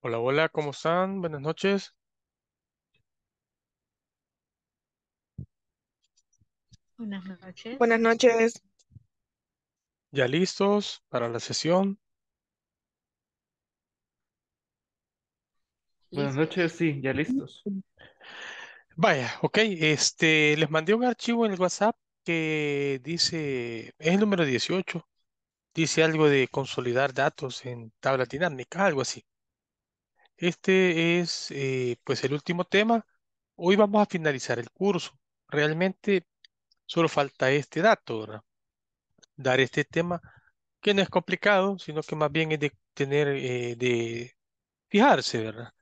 Hola, hola, ¿cómo están? Buenas noches. Buenas noches. Buenas noches. ¿Ya listos para la sesión? Buenas noches, sí, ya listos. Vaya, ok, este, les mandé un archivo en el WhatsApp que dice, es el número 18, dice algo de consolidar datos en tabla dinámica, algo así. Este es eh, pues el último tema. Hoy vamos a finalizar el curso. Realmente solo falta este dato, ¿verdad? Dar este tema que no es complicado, sino que más bien es de tener, eh, de fijarse, ¿verdad?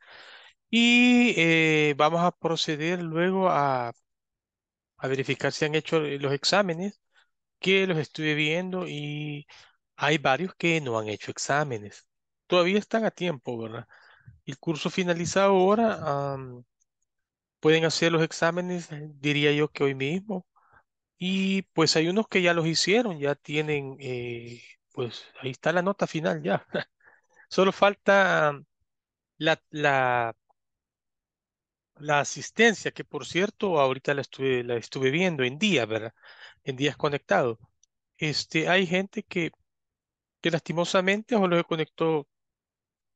Y eh, vamos a proceder luego a, a verificar si han hecho los exámenes, que los estuve viendo y hay varios que no han hecho exámenes. Todavía están a tiempo, ¿verdad? El curso finalizado ahora, pueden hacer los exámenes, diría yo que hoy mismo. Y pues hay unos que ya los hicieron, ya tienen, eh, pues ahí está la nota final ya. Solo falta la, la, la asistencia, que por cierto, ahorita la estuve, la estuve viendo en día, ¿verdad? En días conectados Este, hay gente que, que lastimosamente solo los conectó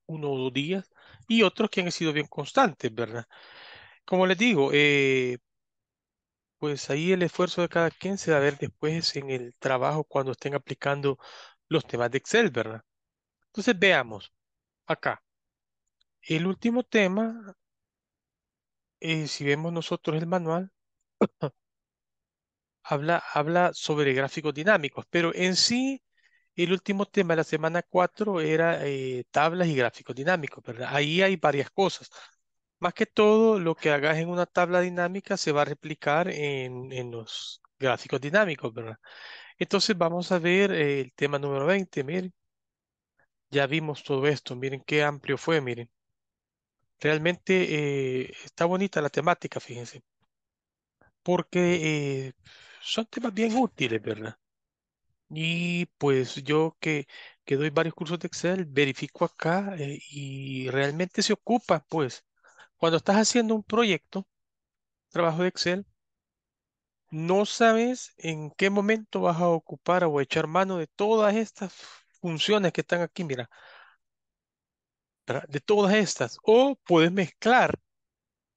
uno o dos días y otros que han sido bien constantes, ¿verdad? Como les digo, eh, pues ahí el esfuerzo de cada quien se va a ver después en el trabajo cuando estén aplicando los temas de Excel, ¿verdad? Entonces veamos acá. El último tema, eh, si vemos nosotros el manual, habla, habla sobre gráficos dinámicos, pero en sí el último tema de la semana 4 era eh, tablas y gráficos dinámicos, ¿verdad? Ahí hay varias cosas. Más que todo, lo que hagas en una tabla dinámica se va a replicar en, los gráficos dinámicos, ¿verdad? Entonces vamos a ver eh, el tema número 20, miren. Ya vimos todo esto, miren qué amplio fue, miren. Realmente eh, está bonita la temática, fíjense. Porque son temas bien útiles, ¿verdad? Y pues yo que, que doy varios cursos de Excel, verifico acá eh, y realmente se ocupa, pues. Cuando estás haciendo un proyecto, trabajo de Excel, no sabes en qué momento vas a ocupar o echar mano de todas estas funciones que están aquí, mira. De todas estas. O puedes mezclar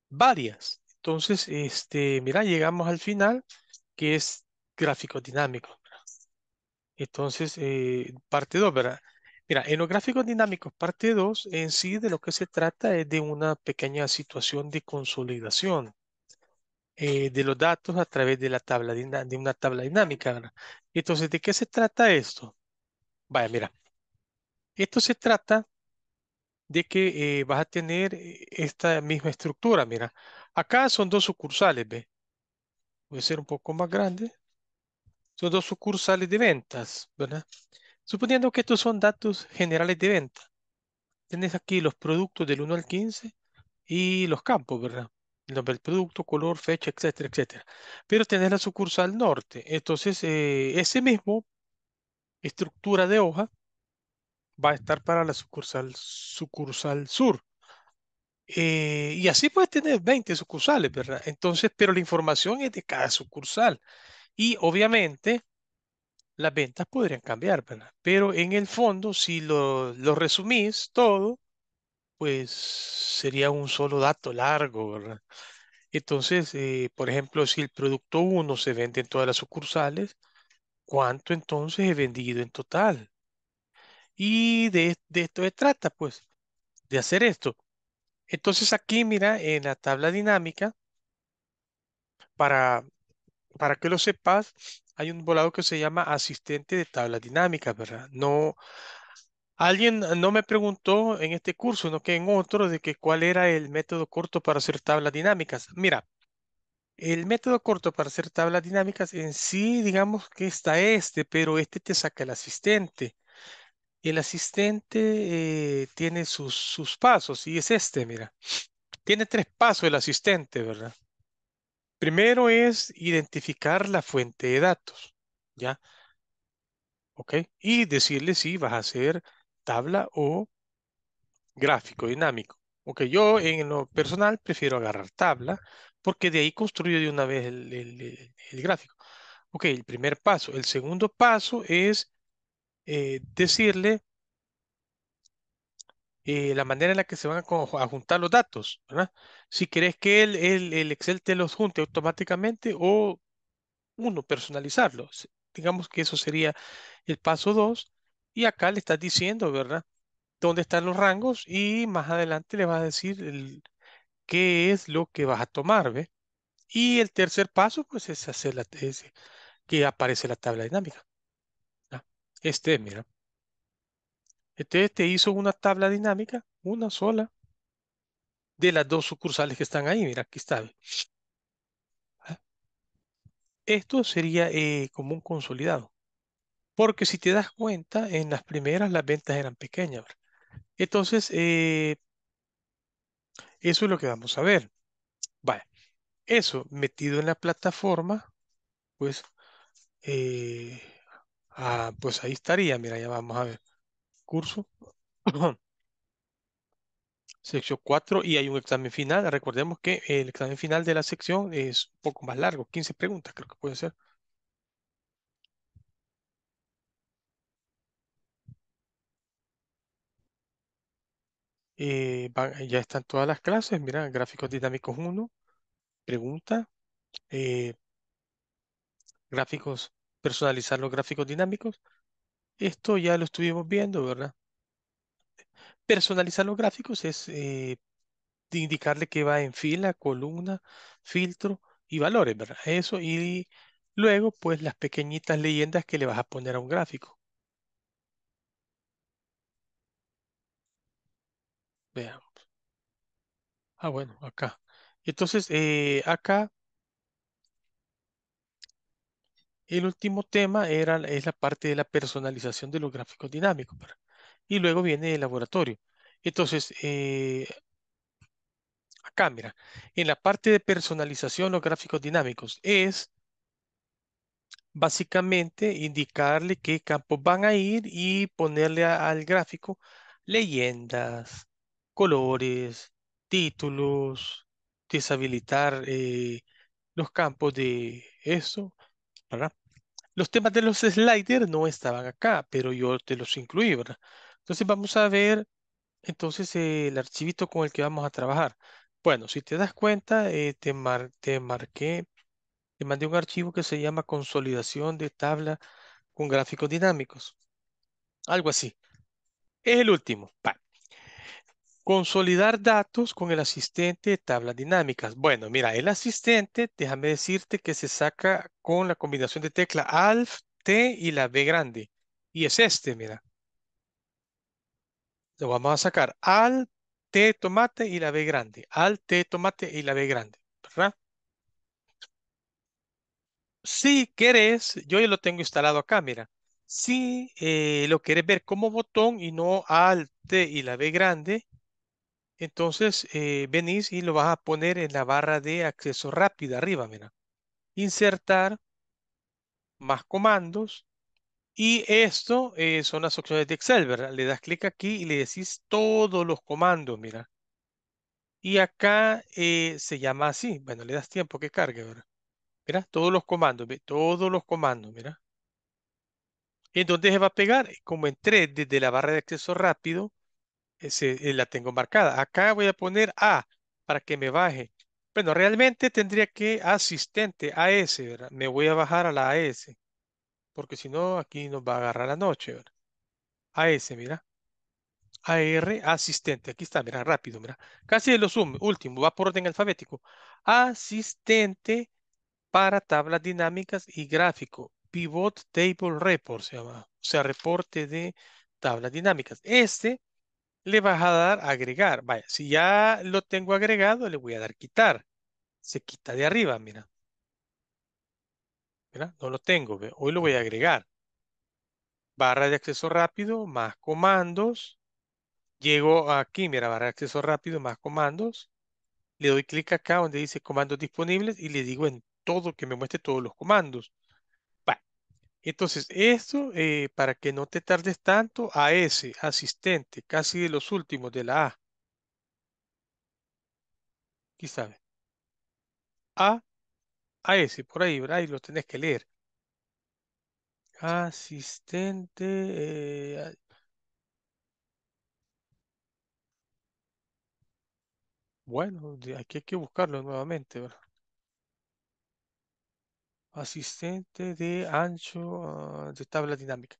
varias. Entonces, este, mira, llegamos al final, que es gráfico dinámico. Entonces, eh, parte 2, ¿verdad? Mira, en los gráficos dinámicos, parte 2, en sí de lo que se trata es de una pequeña situación de consolidación eh, de los datos a través de, la tabla, de una tabla dinámica, Entonces, ¿de qué se trata esto? Vaya, mira, esto se trata de que eh, vas a tener esta misma estructura, mira. Acá son dos sucursales, ¿ve? Puede ser un poco más grande son dos sucursales de ventas, ¿verdad? Suponiendo que estos son datos generales de venta. Tienes aquí los productos del 1 al 15 y los campos, ¿verdad? El nombre del producto, color, fecha, etcétera, etcétera. Pero tenés la sucursal norte. Entonces, eh, ese mismo estructura de hoja va a estar para la sucursal, sucursal sur. Eh, y así puedes tener 20 sucursales, ¿verdad? Entonces, pero la información es de cada sucursal. Y obviamente las ventas podrían cambiar, ¿verdad? Pero en el fondo, si lo, resumís todo, pues sería un solo dato largo, ¿verdad? Entonces, eh, por ejemplo, si el producto 1 se vende en todas las sucursales, ¿cuánto entonces he vendido en total? Y de, de esto se trata, pues, de hacer esto. Entonces aquí, mira, en la tabla dinámica, para para que lo sepas, hay un volado que se llama asistente de tablas dinámicas, ¿verdad? No, alguien eh, no me preguntó en este curso, no que en otro, de que cuál era el método corto para hacer tablas dinámicas. Mira, el método corto para hacer tablas dinámicas en sí, digamos que está este, pero este te saca el asistente. El asistente eh, tiene sus, sus pasos y es este, mira. Tiene tres pasos el asistente, ¿verdad? Primero es identificar la fuente de datos, ¿ya? ¿Ok? Y decirle si vas a hacer tabla o gráfico dinámico. Ok, yo en lo personal prefiero agarrar tabla porque de ahí construyo de una vez el, gráfico. Ok, el primer paso. El segundo paso es eh, decirle eh, la manera en la que se van a, juntar los datos, ¿verdad? Si querés que el, Excel te los junte automáticamente o uno, personalizarlo. Digamos que eso sería el paso dos y acá le estás diciendo, ¿verdad? Dónde están los rangos y más adelante le vas a decir qué es lo que vas a tomar, ¿ve? Y el tercer paso, pues es hacer la que aparece la tabla dinámica. Este, mira. Entonces te hizo una tabla dinámica, una sola, de las dos sucursales que están ahí. Mira, aquí está. ¿Ah? Esto sería eh, como un consolidado. Porque si te das cuenta, en las primeras las ventas eran pequeñas. Entonces, eh, eso es lo que vamos a ver. vale eso metido en la plataforma, pues, eh, ah, pues ahí estaría. Mira, ya vamos a ver curso. sección 4 y hay un examen final. Recordemos que el examen final de la sección es un poco más largo, 15 preguntas creo que puede ser. Eh, ya están todas las clases, mira, gráficos dinámicos 1, pregunta, eh, gráficos, personalizar los gráficos dinámicos, esto ya lo estuvimos viendo, ¿verdad? Personalizar los gráficos es eh, indicarle que va en fila, columna, filtro y valores, ¿verdad? Eso y luego pues las pequeñitas leyendas que le vas a poner a un gráfico. Veamos. Ah, bueno, acá. Entonces, eh, acá el último tema era, es la parte de la personalización de los gráficos dinámicos. Y luego viene el laboratorio. Entonces, eh, acá, mira, en la parte de personalización, los gráficos dinámicos es básicamente indicarle qué campos van a ir y ponerle al gráfico leyendas, colores, títulos, deshabilitar eh, los campos de esto, los temas de los sliders no estaban acá, pero yo te los incluí, ¿verdad? Entonces vamos a ver entonces eh, el archivito con el que vamos a trabajar. Bueno, si te das cuenta, eh, te, te marqué, te mandé un archivo que se llama consolidación de tabla con gráficos dinámicos. Algo así. Es el último. Bye. Consolidar datos con el asistente de tablas dinámicas. Bueno, mira, el asistente, déjame decirte que se saca con la combinación de tecla ALF, T y la B grande. Y es este, mira. Lo vamos a sacar. Alt, T, tomate y la B grande. Alt, T, tomate y la B grande. ¿Verdad? Si querés, yo ya lo tengo instalado acá, mira. Si eh, lo querés ver como botón y no Alt, T y la B grande, entonces eh, venís y lo vas a poner en la barra de acceso rápido arriba, mira. Insertar, más comandos. Y esto eh, son las opciones de Excel, ¿verdad? Le das clic aquí y le decís todos los comandos, mira. Y acá eh, se llama así. Bueno, le das tiempo que cargue, ¿verdad? Mira, todos los comandos, todos los comandos, mira. ¿En dónde se va a pegar, como entré desde la barra de acceso rápido, eh, la tengo marcada. Acá voy a poner A para que me baje. Bueno, realmente tendría que asistente AS, ¿verdad? Me voy a bajar a la AS, porque si no, aquí nos va a agarrar la noche, ¿verdad? AS, mira. AR, asistente. Aquí está, mira, rápido, mira. Casi lo los zoom, último, va por orden alfabético. Asistente para tablas dinámicas y gráfico. Pivot Table Report se llama. O sea, reporte de tablas dinámicas. Este le vas a dar agregar. Vaya, si ya lo tengo agregado, le voy a dar quitar. Se quita de arriba, mira. Mira, no lo tengo, hoy lo voy a agregar. Barra de acceso rápido, más comandos. Llego aquí, mira, barra de acceso rápido, más comandos. Le doy clic acá donde dice comandos disponibles y le digo en todo que me muestre todos los comandos. Entonces, esto, eh, para que no te tardes tanto, a ese asistente, casi de los últimos de la A. Aquí sabe. A, a ese, por ahí, ¿verdad? Y lo tenés que leer. Asistente. Eh, bueno, aquí hay que buscarlo nuevamente, ¿verdad? Asistente de ancho ah, de tabla dinámica.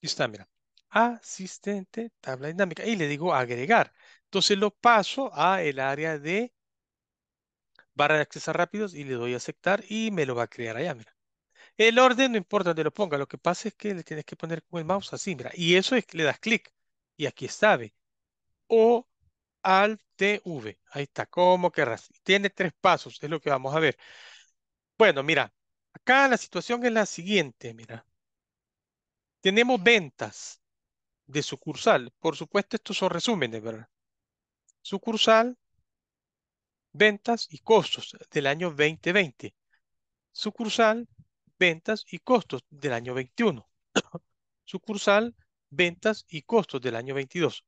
Y está, mira. Asistente tabla dinámica. Y le digo agregar. Entonces lo paso a el área de barra de acceso rápidos y le doy a aceptar y me lo va a crear allá, mira. El orden no importa donde lo ponga, lo que pasa es que le tienes que poner con el mouse así, mira. Y eso es que le das clic y aquí está, O al TV. Ahí está, como querrás. Tiene tres pasos, es lo que vamos a ver. Bueno, mira, acá la situación es la siguiente, mira. Tenemos ventas de sucursal. Por supuesto, estos son resúmenes, ¿verdad? Sucursal, ventas y costos del año 2020. Sucursal, ventas y costos del año 21. sucursal, ventas y costos del año 22.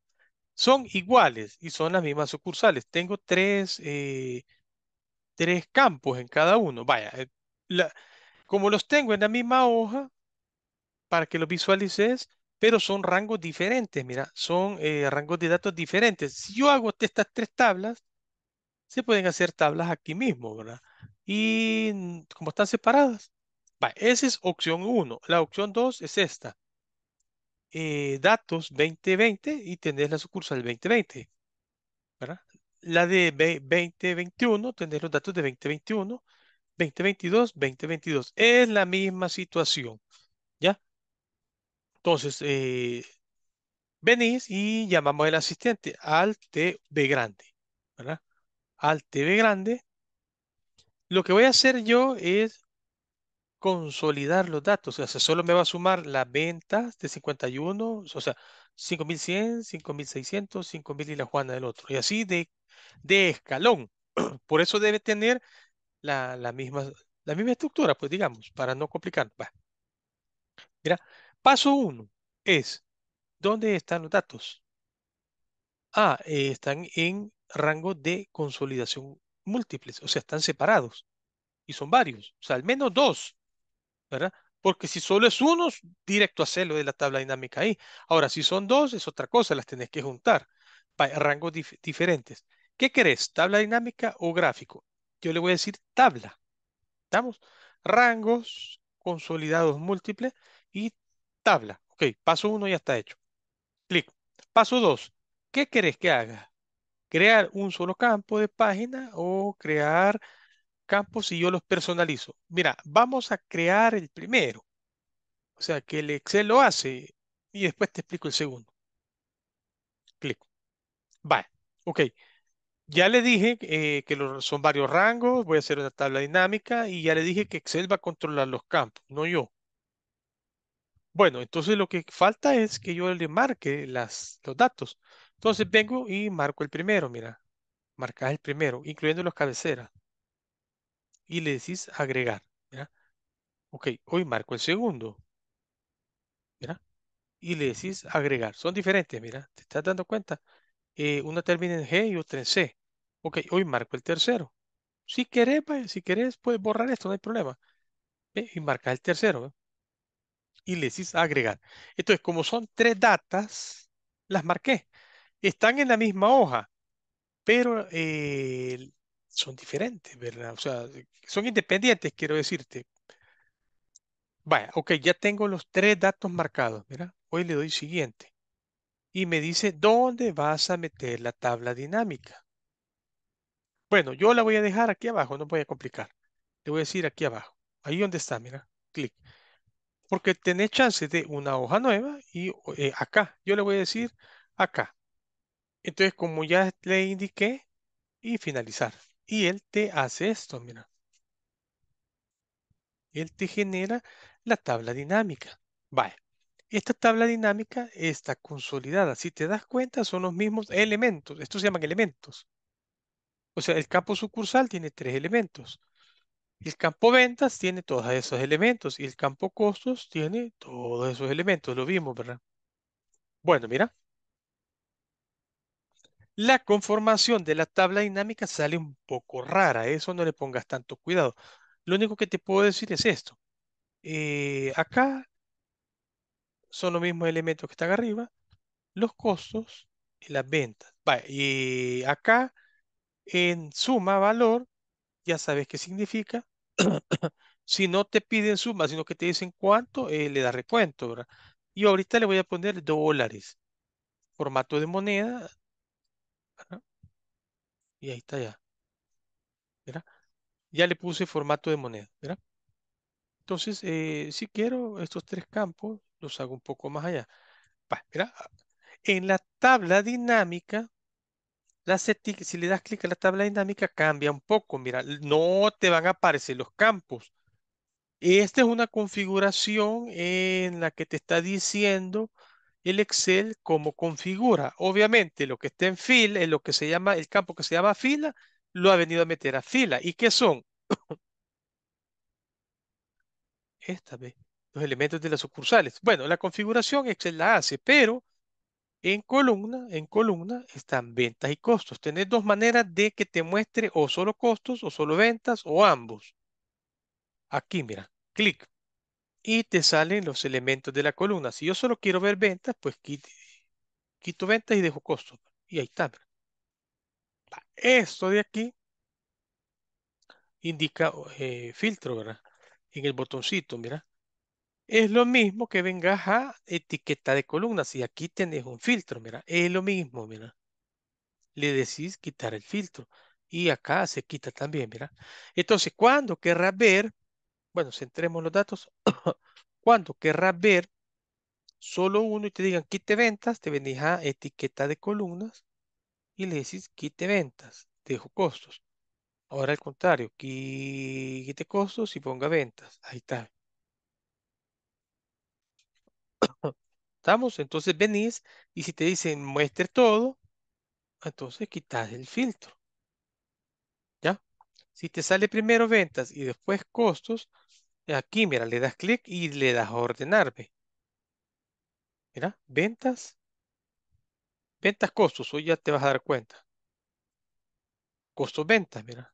Son iguales y son las mismas sucursales. Tengo tres eh, tres campos en cada uno. Vaya, eh, como los tengo en la misma hoja, para que los visualices, pero son rangos diferentes, mira, son eh, rangos de datos diferentes. Si yo hago este, estas tres tablas, se pueden hacer tablas aquí mismo, ¿verdad? Y mm, como están separadas, vaya, esa es opción 1. La opción 2 es esta. Eh, datos 2020 y tenés la sucursal 2020, ¿verdad? la de 2021, tener los datos de 2021, 2022, 2022. Es la misma situación, ¿ya? Entonces, eh, venís y llamamos al asistente, al TV grande, ¿verdad? Al TV grande. Lo que voy a hacer yo es consolidar los datos, o sea, solo me va a sumar las ventas de 51, o sea, 5100, 5600, 5000 y la Juana del otro. Y así de, de escalón. Por eso debe tener la, misma, la misma estructura, pues digamos, para no complicar. Mira, paso uno es, ¿dónde están los datos? Ah, eh, están en rango de consolidación múltiples, o sea, están separados y son varios, o sea, al menos dos, ¿verdad? Porque si solo es uno, directo a hacerlo de la tabla dinámica ahí. Ahora, si son dos, es otra cosa, las tenés que juntar. Rangos diferentes. ¿Qué querés? ¿Tabla dinámica o gráfico? Yo le voy a decir tabla. ¿Estamos? Rangos consolidados múltiples y tabla. Ok, paso uno ya está hecho. Clic. Paso dos. ¿Qué querés que haga? ¿Crear un solo campo de página o crear campos y yo los personalizo. Mira, vamos a crear el primero. O sea, que el Excel lo hace y después te explico el segundo. Clic. Va. ok. Ya le dije eh, que son varios rangos, voy a hacer una tabla dinámica y ya le dije que Excel va a controlar los campos, no yo. Bueno, entonces lo que falta es que yo le marque las, los datos. Entonces vengo y marco el primero, mira. Marcas el primero, incluyendo las cabeceras y le decís agregar. Ok, hoy marco el segundo. Y le decís agregar. Son diferentes, mira, ¿te estás dando cuenta? Eh, una termina en G y otra en C. Ok, hoy marco el tercero. Si querés, pues, si querés, puedes borrar esto, no hay problema. Y marca el tercero. ¿eh? Y le decís agregar. Entonces, como son tres datas, las marqué. Están en la misma hoja, pero eh, son diferentes, ¿verdad? O sea, eh, son independientes, quiero decirte. Vaya, ok, ya tengo los tres datos marcados, ¿verdad? hoy le doy siguiente. Y me dice, ¿dónde vas a meter la tabla dinámica? Bueno, yo la voy a dejar aquí abajo, no voy a complicar. Le voy a decir aquí abajo, ahí donde está, mira, clic. Porque tenés chance de una hoja nueva y eh, acá, yo le voy a decir acá. Entonces, como ya le indiqué, y finalizar. Y él te hace esto, mira. Él te genera la tabla dinámica. Vale. Esta tabla dinámica está consolidada. Si te das cuenta, son los mismos elementos. Estos se llaman elementos. O sea, el campo sucursal tiene tres elementos. El campo ventas tiene todos esos elementos. Y el campo costos tiene todos esos elementos. Lo vimos, ¿verdad? Bueno, mira. La conformación de la tabla dinámica sale un poco rara, ¿eh? eso no le pongas tanto cuidado. Lo único que te puedo decir es esto. Eh, acá son los mismos elementos que están arriba, los costos y las ventas. y acá en suma valor, ya sabes qué significa. si no te piden suma, sino que te dicen cuánto, eh, le da recuento, Y ahorita le voy a poner dólares. Formato de moneda, y ahí está ya. Ya le puse formato de moneda. Entonces, eh, si quiero estos tres campos, los hago un poco más allá. En la tabla dinámica, la si le das clic a la tabla dinámica, cambia un poco. Mira, no te van a aparecer los campos. Esta es una configuración en la que te está diciendo el Excel como configura. Obviamente, lo que está en fila, en lo que se llama, el campo que se llama fila, lo ha venido a meter a fila. ¿Y qué son? Esta vez, los elementos de las sucursales. Bueno, la configuración Excel la hace, pero en columna, en columna están ventas y costos. Tenés dos maneras de que te muestre o solo costos, o solo ventas, o ambos. Aquí, mira, clic y te salen los elementos de la columna. Si yo solo quiero ver ventas, pues quito, quito ventas y dejo costos. Y ahí está. Esto de aquí indica eh, filtro, ¿verdad? En el botoncito, mira. Es lo mismo que vengas a etiqueta de columna. Si aquí tenés un filtro, mira. Es lo mismo, mira. Le decís quitar el filtro. Y acá se quita también, mira. Entonces, cuando querrás ver bueno, centremos los datos, cuando querrás ver solo uno y te digan quite ventas, te venís a etiqueta de columnas y le decís quite ventas, dejo costos. Ahora al contrario, quite costos y ponga ventas. Ahí está. ¿Estamos? Entonces venís y si te dicen muestre todo, entonces quitas el filtro. ¿Ya? Si te sale primero ventas y después costos, Aquí, mira, le das clic y le das a ordenar, Mira, ventas. Ventas costos, hoy ya te vas a dar cuenta. Costos ventas, mira.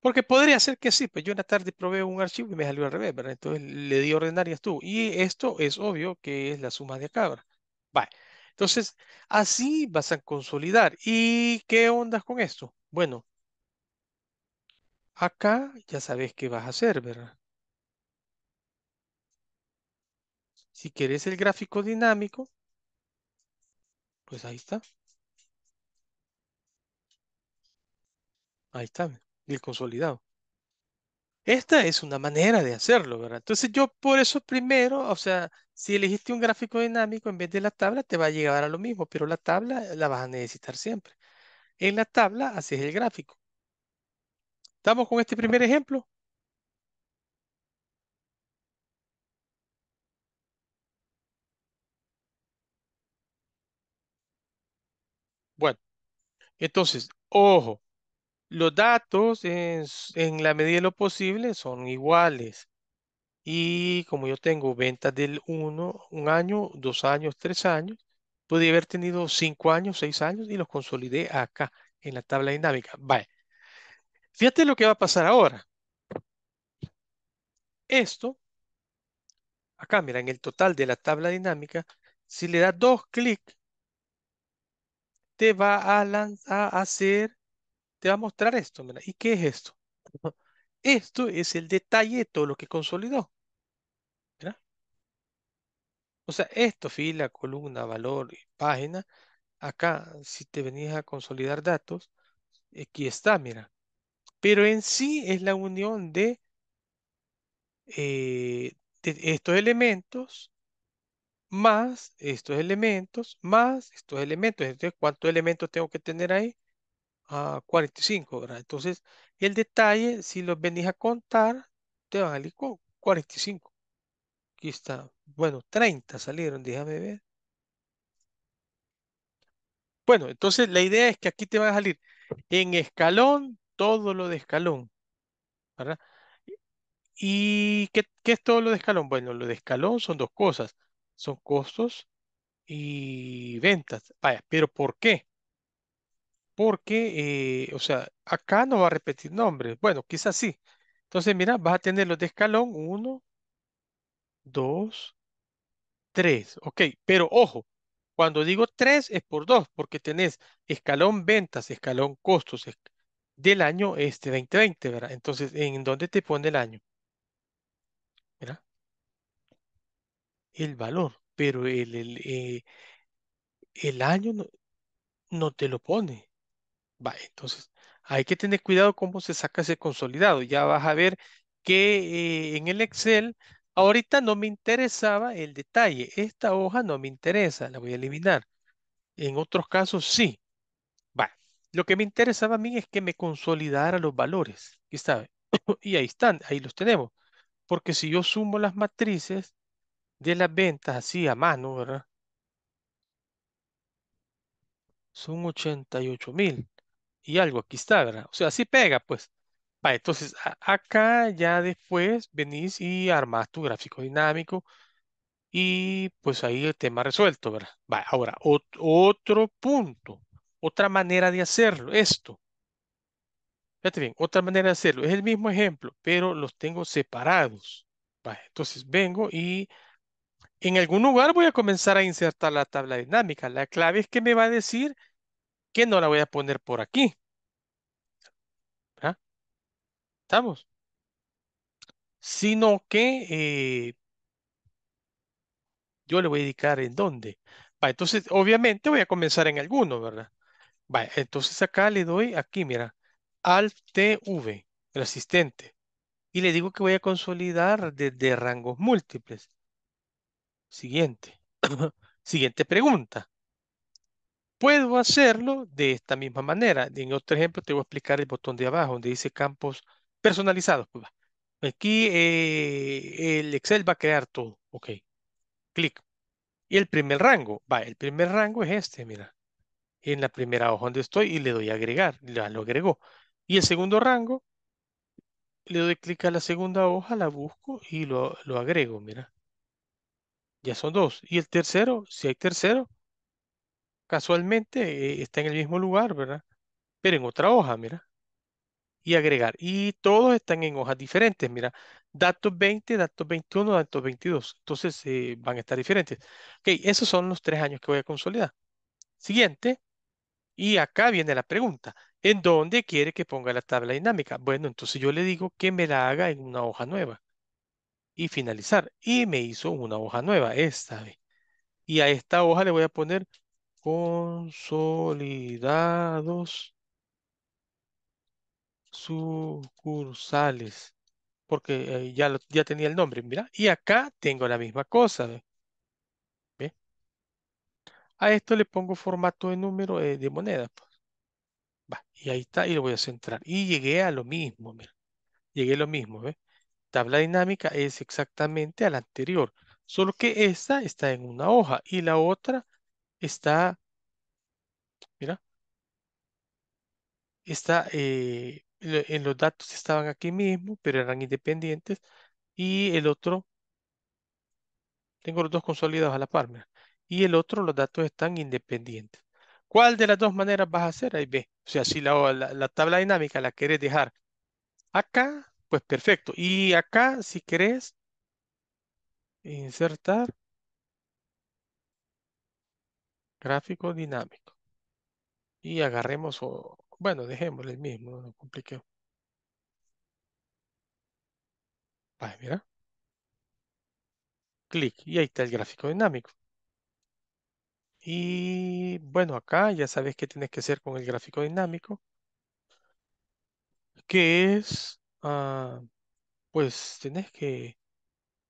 porque podría ser que sí, pues yo en la tarde probé un archivo y me salió al revés, ¿verdad? Entonces le di a ordenar y esto es obvio que es la suma de acá, Vale. Entonces, así vas a consolidar. ¿Y qué onda con esto? Bueno, Acá ya sabes qué vas a hacer, ¿verdad? Si quieres el gráfico dinámico, pues ahí está. Ahí está, el consolidado. Esta es una manera de hacerlo, ¿verdad? Entonces yo por eso primero, o sea, si elegiste un gráfico dinámico en vez de la tabla, te va a llegar a lo mismo, pero la tabla la vas a necesitar siempre. En la tabla haces el gráfico. ¿Estamos con este primer ejemplo? Bueno, entonces, ojo, los datos en, la medida de lo posible son iguales. Y como yo tengo ventas del 1, un año, dos años, tres años, podría haber tenido cinco años, seis años y los consolidé acá en la tabla dinámica. Vale. Fíjate lo que va a pasar ahora. Esto, acá, mira, en el total de la tabla dinámica, si le das dos clics, te va a, lanzar, a hacer, te va a mostrar esto, mira. ¿Y qué es esto? Esto es el detalle de todo lo que consolidó. Mira. O sea, esto, fila, columna, valor, página. Acá, si te venís a consolidar datos, aquí está, mira pero en sí es la unión eh, de, estos elementos más estos elementos, más estos elementos. Entonces, ¿cuántos elementos tengo que tener ahí? 45, ah, ¿verdad? Entonces, el detalle, si los venís a contar, te van a salir 45. Aquí está. Bueno, 30 salieron, déjame ver. Bueno, entonces la idea es que aquí te van a salir en escalón todo lo de escalón, ¿verdad? ¿Y qué, es todo lo de escalón? Bueno, lo de escalón son dos cosas, son costos y ventas. Vaya, pero ¿por qué? Porque, eh, o sea, acá no va a repetir nombres. Bueno, quizás sí. Entonces, mira, vas a tener los de escalón uno, dos, tres, Ok, pero ojo, cuando digo tres es por dos, porque tenés escalón ventas, escalón costos, del año este 2020, ¿verdad? Entonces, ¿en dónde te pone el año? ¿Verdad? El valor, pero el, el, eh, año no, te lo pone. Va, entonces, hay que tener cuidado cómo se saca ese consolidado. Ya vas a ver que eh, en el Excel, ahorita no me interesaba el detalle. Esta hoja no me interesa, la voy a eliminar. En otros casos sí. Lo que me interesaba a mí es que me consolidara los valores, y y ahí están, ahí los tenemos. Porque si yo sumo las matrices de las ventas así a mano, ¿verdad? Son 88.000 mil y algo, aquí está, ¿verdad? O sea, así pega, pues. Vale, entonces, acá ya después venís y armás tu gráfico dinámico y pues ahí el tema resuelto, ¿verdad? Va. ahora, otro punto otra manera de hacerlo, esto. Fíjate bien, otra manera de hacerlo. Es el mismo ejemplo, pero los tengo separados. entonces vengo y en algún lugar voy a comenzar a insertar la tabla dinámica. La clave es que me va a decir que no la voy a poner por aquí. ¿Estamos? Sino que eh, yo le voy a indicar en dónde. entonces, obviamente voy a comenzar en alguno, ¿verdad? entonces acá le doy aquí, mira, Alt TV, el asistente. Y le digo que voy a consolidar desde rangos múltiples. Siguiente. Siguiente pregunta. Puedo hacerlo de esta misma manera. En otro ejemplo te voy a explicar el botón de abajo donde dice campos personalizados. Pues aquí eh, el Excel va a crear todo. Ok. Clic. Y el primer rango. Va, el primer rango es este, mira en la primera hoja donde estoy y le doy a agregar, ya lo agregó. Y el segundo rango, le doy clic a la segunda hoja, la busco y lo, lo agrego, mira. Ya son dos. Y el tercero, si hay tercero, casualmente eh, está en el mismo lugar, ¿verdad? Pero en otra hoja, mira. Y agregar. Y todos están en hojas diferentes, mira. Datos 20, datos 21, datos 22. Entonces eh, van a estar diferentes. Ok, esos son los tres años que voy a consolidar. Siguiente. Y acá viene la pregunta, ¿en dónde quiere que ponga la tabla dinámica? Bueno, entonces yo le digo que me la haga en una hoja nueva. Y finalizar. Y me hizo una hoja nueva, esta vez. Y a esta hoja le voy a poner consolidados sucursales. Porque eh, ya, ya tenía el nombre, mira. Y acá tengo la misma cosa. A esto le pongo formato de número de, moneda. Pues. y ahí está, y lo voy a centrar. Y llegué a lo mismo, mira. Llegué a lo mismo, Tabla dinámica es exactamente a la anterior, solo que esta está en una hoja y la otra está, mira, está eh, en los datos estaban aquí mismo, pero eran independientes y el otro, tengo los dos consolidados a la par, mira y el otro los datos están independientes. ¿Cuál de las dos maneras vas a hacer? Ahí ve. O sea, si la, tabla dinámica la querés dejar acá, pues perfecto. Y acá, si querés insertar gráfico dinámico. Y agarremos, o, bueno, dejémosle el mismo, no lo compliquemos. Vale, mira. Clic y ahí está el gráfico dinámico. Y bueno, acá ya sabes qué tienes que hacer con el gráfico dinámico, que es, ah, pues tienes que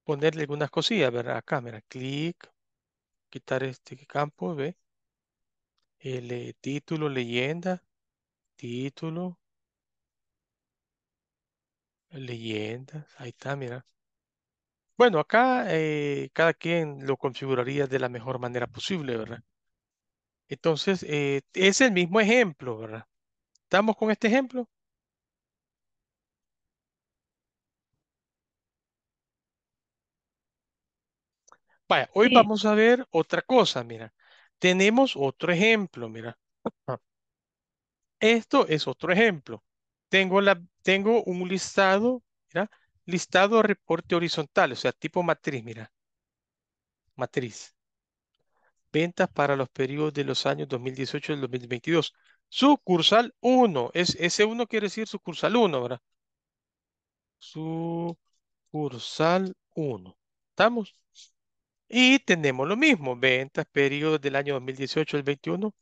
ponerle algunas cosillas, ¿verdad? Acá, mira, clic, quitar este campo, ¿ve? El título, leyenda, título, leyenda, ahí está, mira. Bueno, acá eh, cada quien lo configuraría de la mejor manera posible, ¿verdad? Entonces, eh, es el mismo ejemplo, ¿verdad? ¿Estamos con este ejemplo? Vaya, hoy vamos a ver otra cosa, mira. Tenemos otro ejemplo, mira. Esto es otro ejemplo. Tengo, la, tengo un listado, mira, listado a reporte horizontal, o sea, tipo matriz, mira. Matriz. Ventas para los periodos de los años 2018 el 2022. Sucursal 1. Es, ese 1 quiere decir sucursal 1, ¿verdad? Sucursal 1. ¿Estamos? Y tenemos lo mismo. Ventas, periodos del año 2018 al 21.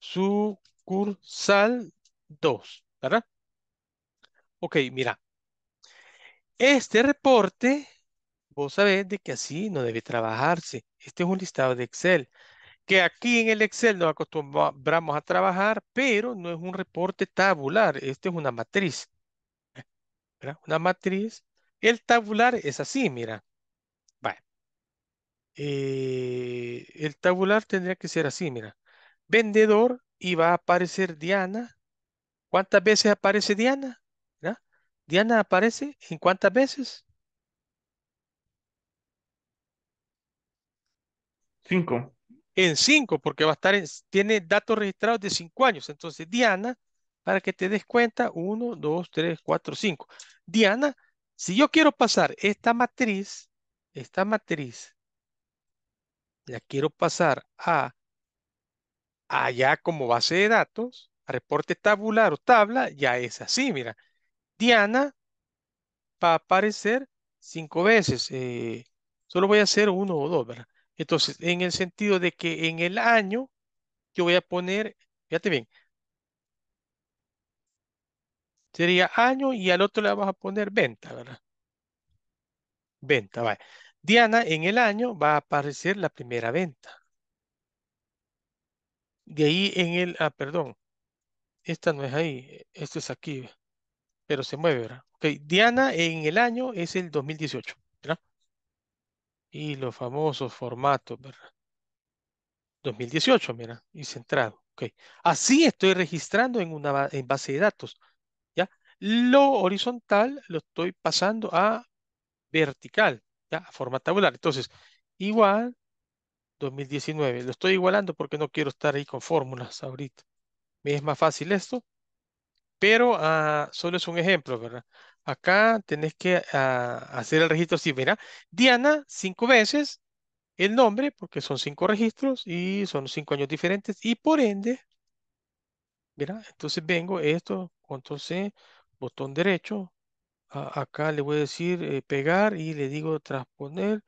Sucursal 2, ¿verdad? Ok, mira. Este reporte, vos sabés de que así no debe trabajarse. Este es un listado de Excel, que aquí en el Excel nos acostumbramos a trabajar, pero no es un reporte tabular, este es una matriz. Una matriz. El tabular es así, mira. Eh, el tabular tendría que ser así, mira. Vendedor y va a aparecer Diana. ¿Cuántas veces aparece Diana? Diana aparece en cuántas veces? Cinco. En cinco, porque va a estar tiene datos registrados de cinco años. Entonces, Diana, para que te des cuenta, uno, dos, tres, cuatro, cinco. Diana, si yo quiero pasar esta matriz, esta matriz, la quiero pasar a allá como base de datos, a reporte tabular o tabla, ya es así, mira. Diana va a aparecer cinco veces. Eh, solo voy a hacer uno o dos, ¿verdad? Entonces, en el sentido de que en el año yo voy a poner, fíjate bien, sería año y al otro le vas a poner venta, ¿verdad? Venta, vale. Diana en el año va a aparecer la primera venta. De ahí en el, ah, perdón, esta no es ahí, esto es aquí pero se mueve, ¿verdad? Ok, Diana en el año es el 2018, ¿verdad? Y los famosos formatos, ¿verdad? 2018, mira, y centrado. Okay. Así estoy registrando en una en base de datos. ¿ya? Lo horizontal lo estoy pasando a vertical, ¿ya? a forma tabular. Entonces, igual 2019. Lo estoy igualando porque no quiero estar ahí con fórmulas ahorita. Me es más fácil esto pero ah, solo es un ejemplo, ¿verdad? Acá tenés que ah, hacer el registro así. Mira, Diana, cinco veces el nombre, porque son cinco registros y son cinco años diferentes. Y por ende, mira, entonces vengo esto, entonces, botón derecho. acá le voy a decir eh, pegar y le digo transponer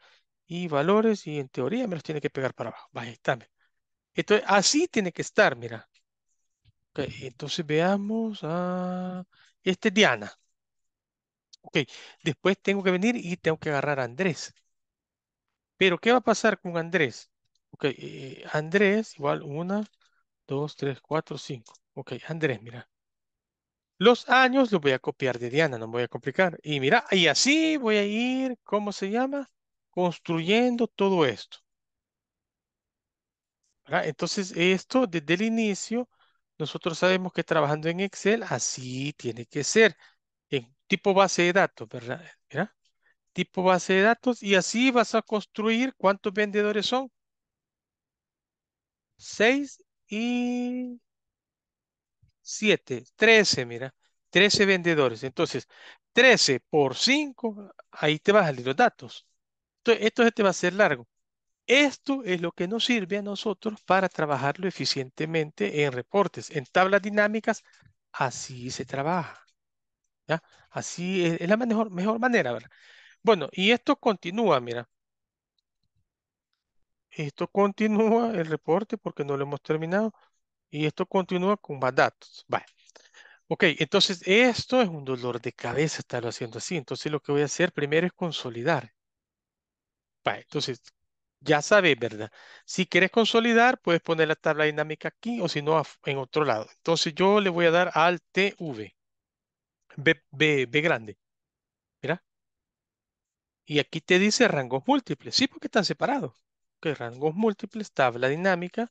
y valores y en teoría me los tiene que pegar para abajo. Vaya, Entonces, así tiene que estar, mira entonces veamos a... Ah, este es Diana. Ok, después tengo que venir y tengo que agarrar a Andrés. Pero, ¿qué va a pasar con Andrés? Ok, eh, Andrés, igual, una, dos, tres, cuatro, cinco. Ok, Andrés, mira. Los años los voy a copiar de Diana, no me voy a complicar. Y mira, y así voy a ir, ¿cómo se llama? Construyendo todo esto. Entonces, esto desde el inicio nosotros sabemos que trabajando en Excel así tiene que ser. En tipo base de datos, ¿verdad? tipo base de datos y así vas a construir cuántos vendedores son. Seis y siete, trece, mira. 13 vendedores. Entonces, 13 por cinco, ahí te vas a salir los datos. Entonces, esto se te va a ser largo. Esto es lo que nos sirve a nosotros para trabajarlo eficientemente en reportes. En tablas dinámicas, así se trabaja. ¿ya? Así es, la mejor, mejor manera, ¿verdad? Bueno, y esto continúa, mira. Esto continúa el reporte porque no lo hemos terminado. Y esto continúa con más datos. Vale. Ok, entonces esto es un dolor de cabeza estarlo haciendo así. Entonces lo que voy a hacer primero es consolidar. Vale, entonces ya sabes ¿verdad? Si quieres consolidar, puedes poner la tabla dinámica aquí o si no, en otro lado. Entonces yo le voy a dar al TV, B, B, grande. Mira. Y aquí te dice rangos múltiples. Sí, porque están separados. Que rangos múltiples, tabla dinámica.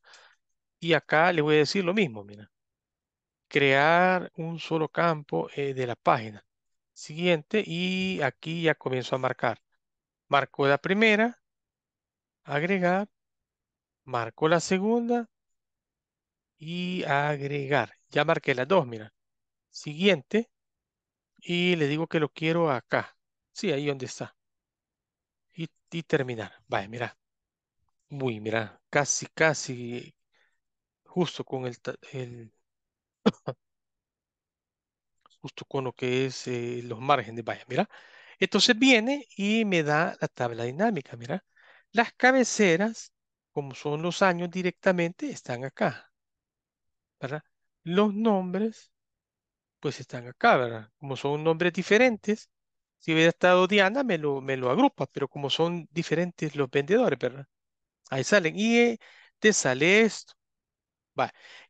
Y acá le voy a decir lo mismo, mira. Crear un solo campo eh, de la página. Siguiente. Y aquí ya comienzo a marcar. Marco la primera, agregar, marco la segunda y agregar. Ya marqué las dos, mira. Siguiente y le digo que lo quiero acá. Sí, ahí donde está. Y, terminar. vaya, mira. muy mira, casi, casi justo con el, justo con lo que es eh, los márgenes. Vaya, mira. Entonces viene y me da la tabla dinámica, mira. Las cabeceras, como son los años directamente, están acá. ¿verdad? Los nombres, pues están acá, ¿verdad? Como son nombres diferentes, si hubiera estado Diana, me lo, me lo agrupa, pero como son diferentes los vendedores, ¿verdad? Ahí salen. Y te sale esto.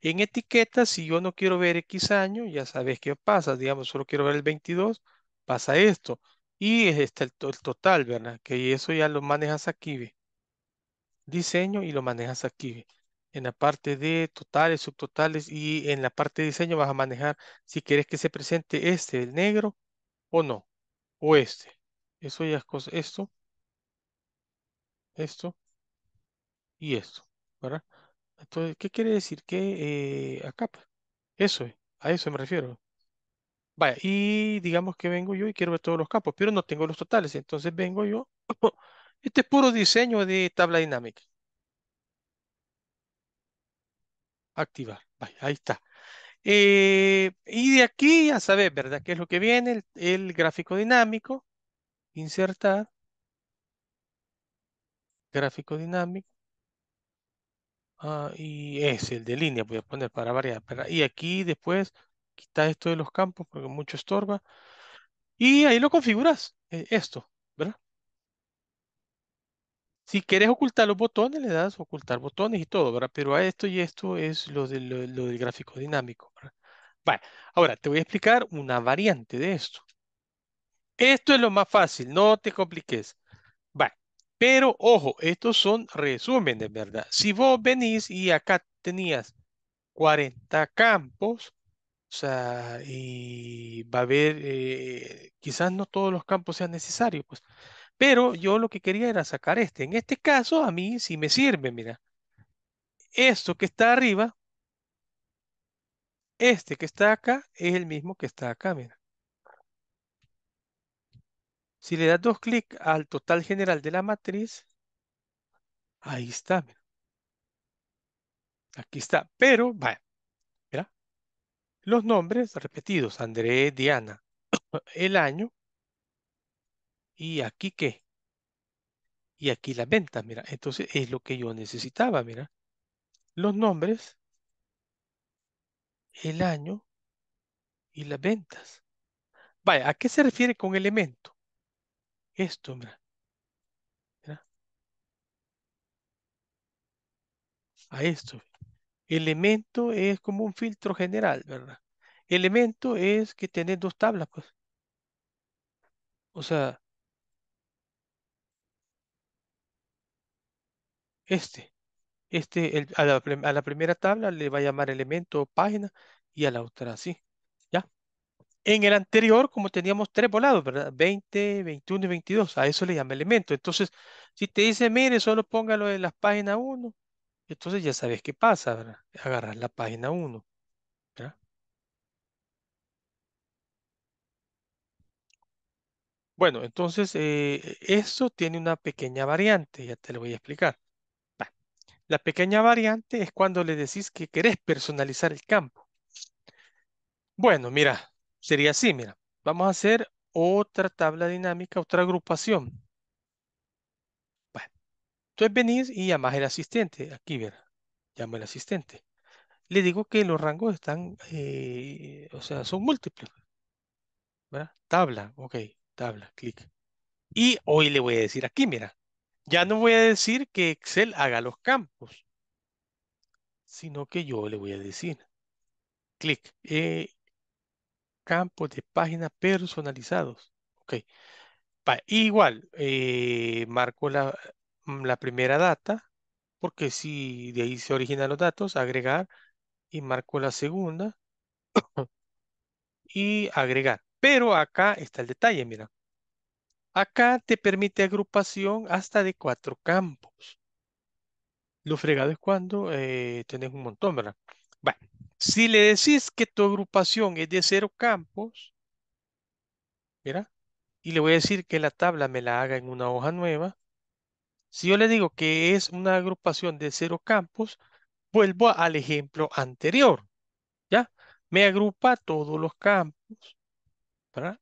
En etiqueta, si yo no quiero ver X año, ya sabes qué pasa. Digamos, solo quiero ver el 22, pasa esto. Y está el, total, ¿verdad? Que eso ya lo manejas aquí, ¿ve? diseño y lo manejas aquí. En la parte de totales, subtotales y en la parte de diseño vas a manejar si quieres que se presente este, el negro, o no, o este. Eso ya es cosa, esto, esto y esto, ¿verdad? Entonces, ¿qué quiere decir? Que eh, acá, pues, eso a eso me refiero. Vaya, y digamos que vengo yo y quiero ver todos los campos, pero no tengo los totales, entonces vengo yo Este es puro diseño de tabla dinámica. Activar. ahí está. Eh, y de aquí ya sabes, ¿verdad? ¿Qué es lo que viene? El, gráfico dinámico. Insertar. Gráfico dinámico. Ah, y es el de línea, voy a poner para variar. y aquí después quitas esto de los campos porque mucho estorba. Y ahí lo configuras, eh, esto, ¿verdad? Si quieres ocultar los botones, le das ocultar botones y todo, ¿verdad? Pero a esto y esto es lo, lo, del gráfico dinámico, ¿verdad? Vale, ahora te voy a explicar una variante de esto. Esto es lo más fácil, no te compliques. Vale, pero ojo, estos son resúmenes, ¿verdad? Si vos venís y acá tenías 40 campos, o sea, y va a haber, eh, quizás no todos los campos sean necesarios, pues pero yo lo que quería era sacar este. En este caso, a mí sí me sirve, mira. Esto que está arriba, este que está acá, es el mismo que está acá, mira. Si le das dos clics al total general de la matriz, ahí está, mira. Aquí está, pero, vaya, mira. Los nombres repetidos, Andrés, Diana, el año, y aquí qué. Y aquí las ventas, mira. Entonces es lo que yo necesitaba, mira. Los nombres, el año y las ventas. Vaya, ¿a qué se refiere con elemento? Esto, mira. A esto. Elemento es como un filtro general, ¿verdad? Elemento es que tenés dos tablas, pues. O sea, este. Este a, la, primera tabla le va a llamar elemento página y a la otra así. ¿Ya? En el anterior, como teníamos tres volados, ¿verdad? 20, 21 y 22. A eso le llama elemento. Entonces, si te dice, mire, solo póngalo en la página 1, entonces ya sabes qué pasa, ¿verdad? agarrar la página 1. Bueno, entonces eh, eso tiene una pequeña variante, ya te lo voy a explicar. La pequeña variante es cuando le decís que querés personalizar el campo. Bueno, mira, sería así, mira. Vamos a hacer otra tabla dinámica, otra agrupación. Bueno, entonces venís y llamás el asistente. Aquí, ver, llamo al asistente. Le digo que los rangos están, eh, o sea, son múltiples. Tabla, ok, tabla, clic. Y hoy le voy a decir aquí, mira, ya no voy a decir que Excel haga los campos, sino que yo le voy a decir, clic, eh, campos de página personalizados. Ok. igual, eh, marco la, mm, la primera data, porque si de ahí se originan los datos, agregar y marco la segunda y agregar. Pero acá está el detalle, mira. Acá te permite agrupación hasta de cuatro campos. Lo fregado es cuando eh, tenés un montón, ¿verdad? Bueno, si le decís que tu agrupación es de cero campos, mira, y le voy a decir que la tabla me la haga en una hoja nueva, si yo le digo que es una agrupación de cero campos, vuelvo al ejemplo anterior, ¿ya? Me agrupa todos los campos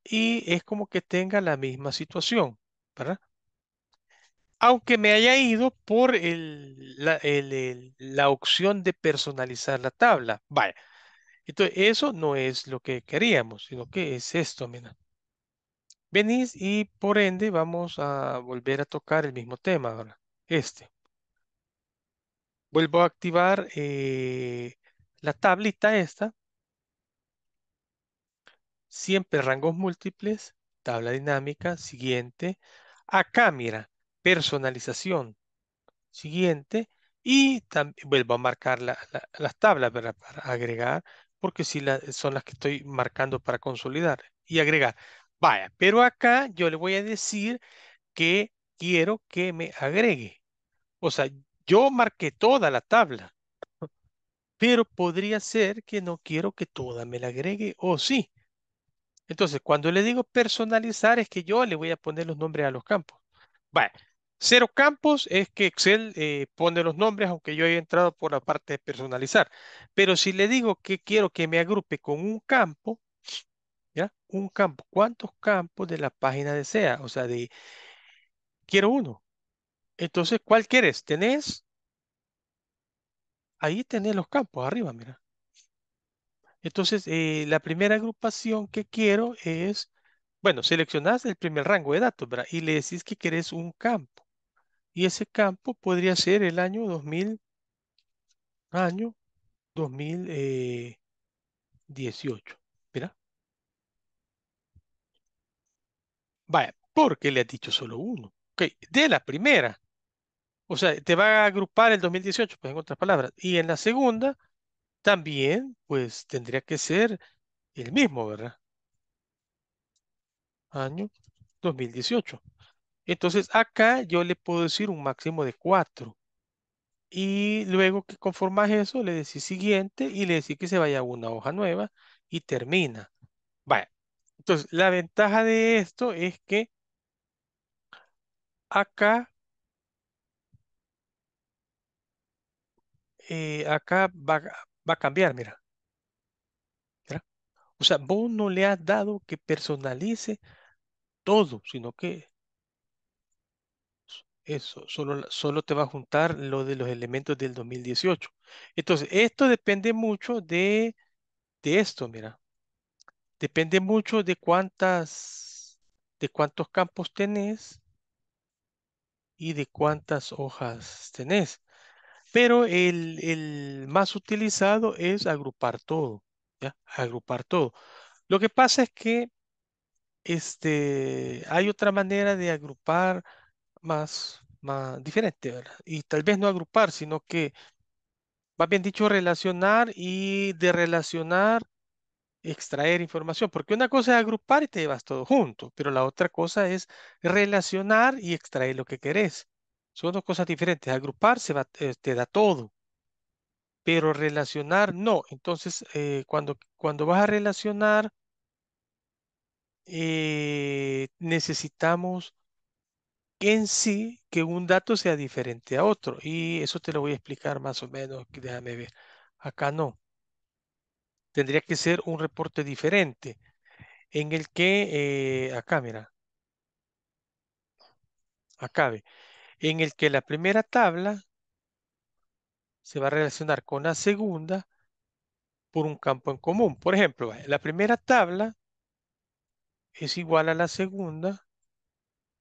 y es como que tenga la misma situación, ¿verdad? Aunque me haya ido por el, la, opción de personalizar la tabla. Vale. Entonces, eso no es lo que queríamos, sino que es esto, Venís y por ende vamos a volver a tocar el mismo tema, Este. Vuelvo a activar eh, la tablita esta siempre rangos múltiples, tabla dinámica, siguiente. Acá, mira, personalización, siguiente. Y vuelvo a marcar las tablas para agregar, porque si son las que estoy marcando para consolidar y agregar. Vaya, pero acá yo le voy a decir que quiero que me agregue. O sea, yo marqué toda la tabla, pero podría ser que no quiero que toda me la agregue, o sí. Entonces, cuando le digo personalizar, es que yo le voy a poner los nombres a los campos. Bueno, Cero campos es que Excel eh, pone los nombres, aunque yo haya entrado por la parte de personalizar. Pero si le digo que quiero que me agrupe con un campo, ¿ya? Un campo. ¿Cuántos campos de la página desea? O sea, de quiero uno. Entonces, ¿cuál quieres? ¿Tenés? Ahí tenés los campos, arriba, mira. Entonces, eh, la primera agrupación que quiero es, bueno, seleccionas el primer rango de datos, ¿verdad? Y le decís que querés un campo. Y ese campo podría ser el año 2000, año 2018, eh, ¿verdad? Vaya, porque le has dicho solo uno. Ok, de la primera. O sea, te va a agrupar el 2018, pues en otras palabras. Y en la segunda también pues tendría que ser el mismo, ¿verdad? Año 2018. Entonces acá yo le puedo decir un máximo de 4. Y luego que conformas eso, le decís siguiente y le decís que se vaya a una hoja nueva y termina. Vaya. Entonces, la ventaja de esto es que acá eh, acá va, va a cambiar, mira. O sea, vos no le has dado que personalice todo, sino que eso, solo, solo te va a juntar lo de los elementos del 2018. Entonces, esto depende mucho de, de esto, mira. Depende mucho de cuántas, de cuántos campos tenés y de cuántas hojas tenés. Pero el, más utilizado es agrupar todo, ¿ya? Agrupar todo. Lo que pasa es que este, hay otra manera de agrupar más, más diferente, Y tal vez no agrupar, sino que, más bien dicho, relacionar y de relacionar extraer información, porque una cosa es agrupar y te llevas todo junto, pero la otra cosa es relacionar y extraer lo que querés. Son dos cosas diferentes. Agrupar eh, te da todo, pero relacionar no. Entonces, eh, cuando, cuando vas a relacionar, eh, necesitamos en sí que un dato sea diferente a otro. Y eso te lo voy a explicar más o menos. Déjame ver. Acá no. Tendría que ser un reporte diferente en el que, acá mira, acabe en el que la primera tabla se va a relacionar con la segunda por un campo en común. Por ejemplo, la primera tabla es igual a la segunda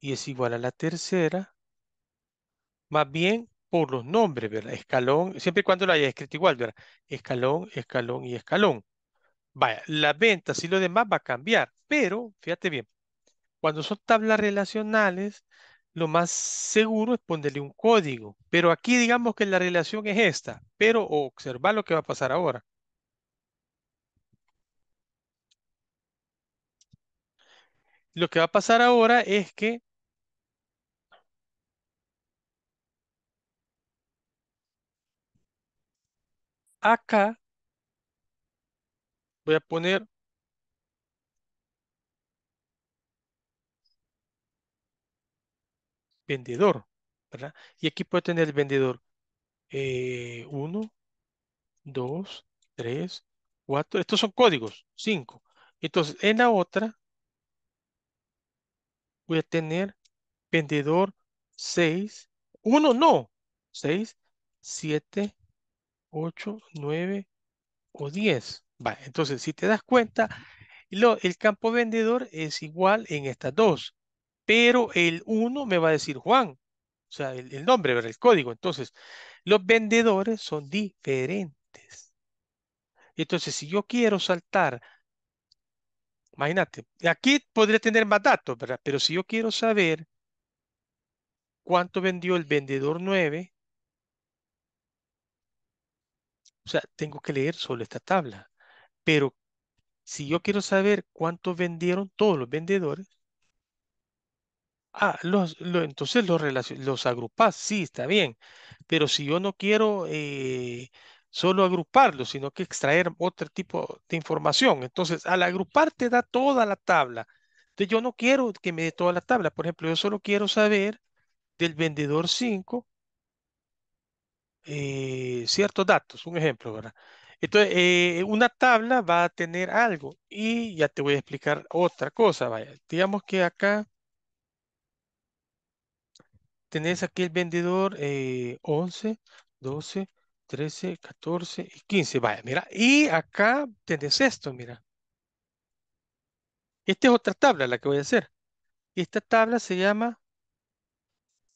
y es igual a la tercera, más bien por los nombres, ¿verdad? Escalón, siempre y cuando lo haya escrito igual, ¿verdad? Escalón, escalón y escalón. Vaya, la ventas y lo demás va a cambiar, pero fíjate bien, cuando son tablas relacionales, lo más seguro es ponerle un código. Pero aquí digamos que la relación es esta, pero observa lo que va a pasar ahora. Lo que va a pasar ahora es que acá voy a poner vendedor, ¿verdad? Y aquí puede tener el vendedor 1, 2, 3, 4. Estos son códigos, 5. Entonces, en la otra voy a tener vendedor 6, 1 no, 6, 7, 8, 9 o 10. entonces, si te das cuenta, lo, el campo vendedor es igual en estas dos pero el 1 me va a decir Juan, o sea, el, nombre, nombre, el código. Entonces, los vendedores son diferentes. Entonces, si yo quiero saltar, imagínate, aquí podría tener más datos, ¿verdad? Pero si yo quiero saber cuánto vendió el vendedor 9, o sea, tengo que leer solo esta tabla. Pero si yo quiero saber cuánto vendieron todos los vendedores, Ah, los, entonces los, los agrupás, sí, está bien, pero si yo no quiero eh, solo agruparlos, sino que extraer otro tipo de información, entonces al agrupar te da toda la tabla. Entonces yo no quiero que me dé toda la tabla, por ejemplo, yo solo quiero saber del vendedor 5 eh, ciertos datos, un ejemplo, ¿verdad? Entonces, eh, una tabla va a tener algo y ya te voy a explicar otra cosa, vaya. Digamos que acá tenés aquí el vendedor 11, 12, 13, 14 y 15. Vaya, mira. Y acá tenés esto, mira. Esta es otra tabla la que voy a hacer. Esta tabla se llama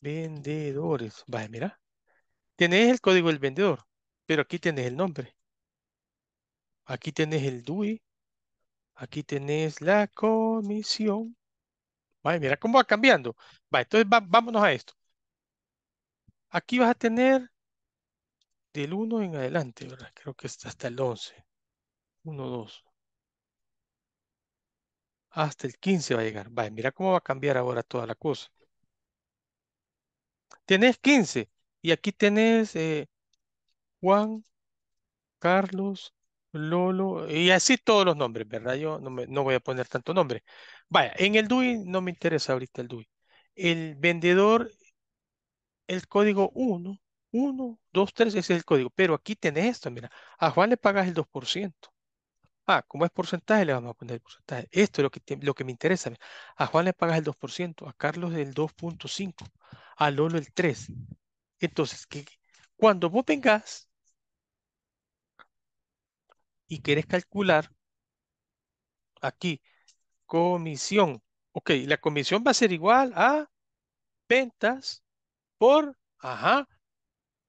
vendedores. Vaya, mira. Tenés el código del vendedor, pero aquí tenés el nombre. Aquí tenés el DUI. Aquí tenés la comisión. Vaya, mira cómo va cambiando. Vaya, entonces vámonos a esto. Aquí vas a tener del 1 en adelante, ¿verdad? Creo que está hasta el 11. 1, 2. Hasta el 15 va a llegar. vaya, mira cómo va a cambiar ahora toda la cosa. Tenés 15 y aquí tenés eh, Juan, Carlos, Lolo, y así todos los nombres, ¿verdad? Yo no, no voy a poner tanto nombre. Vaya, en el DUI no me interesa ahorita el DUI. El vendedor el código 1, 1, 2, 3, ese es el código. Pero aquí tenés esto, mira, a Juan le pagas el 2%. Ah, como es porcentaje, le vamos a poner el porcentaje. Esto es lo que, lo que me interesa. A Juan le pagas el 2%, a Carlos el 2.5, a Lolo el 3. Entonces, cuando vos vengas y querés calcular aquí, comisión. Ok, la comisión va a ser igual a ventas por, ajá,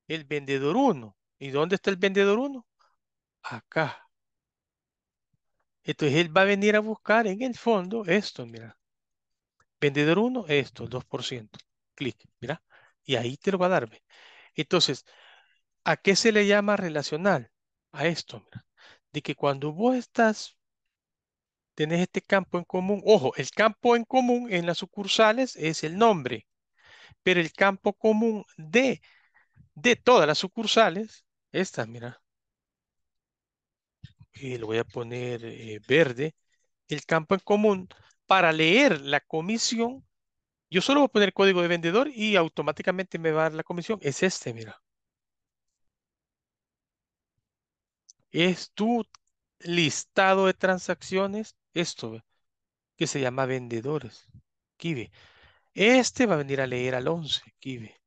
el vendedor 1. ¿Y dónde está el vendedor 1? Acá. Entonces él va a venir a buscar en el fondo esto, mira. Vendedor 1, esto, 2%. Clic, mira. Y ahí te lo va a dar. Entonces, ¿a qué se le llama relacional? A esto, mira. De que cuando vos estás, tenés este campo en común. Ojo, el campo en común en las sucursales es el nombre. Pero el campo común de, de todas las sucursales, esta, mira, y lo voy a poner eh, verde, el campo en común para leer la comisión, yo solo voy a poner código de vendedor y automáticamente me va a dar la comisión, es este, mira. Es tu listado de transacciones, esto, que se llama vendedores. Aquí ve. Este va a venir a leer al 11, Kibe,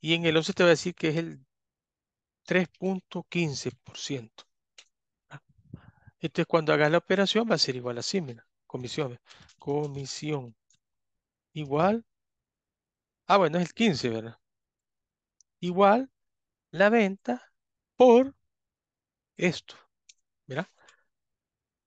Y en el 11 te va a decir que es el 3.15%. Entonces, cuando hagas la operación va a ser igual a mira, Comisión. Comisión. Igual. Ah, bueno, es el 15, ¿verdad? Igual la venta por esto. ¿Verdad?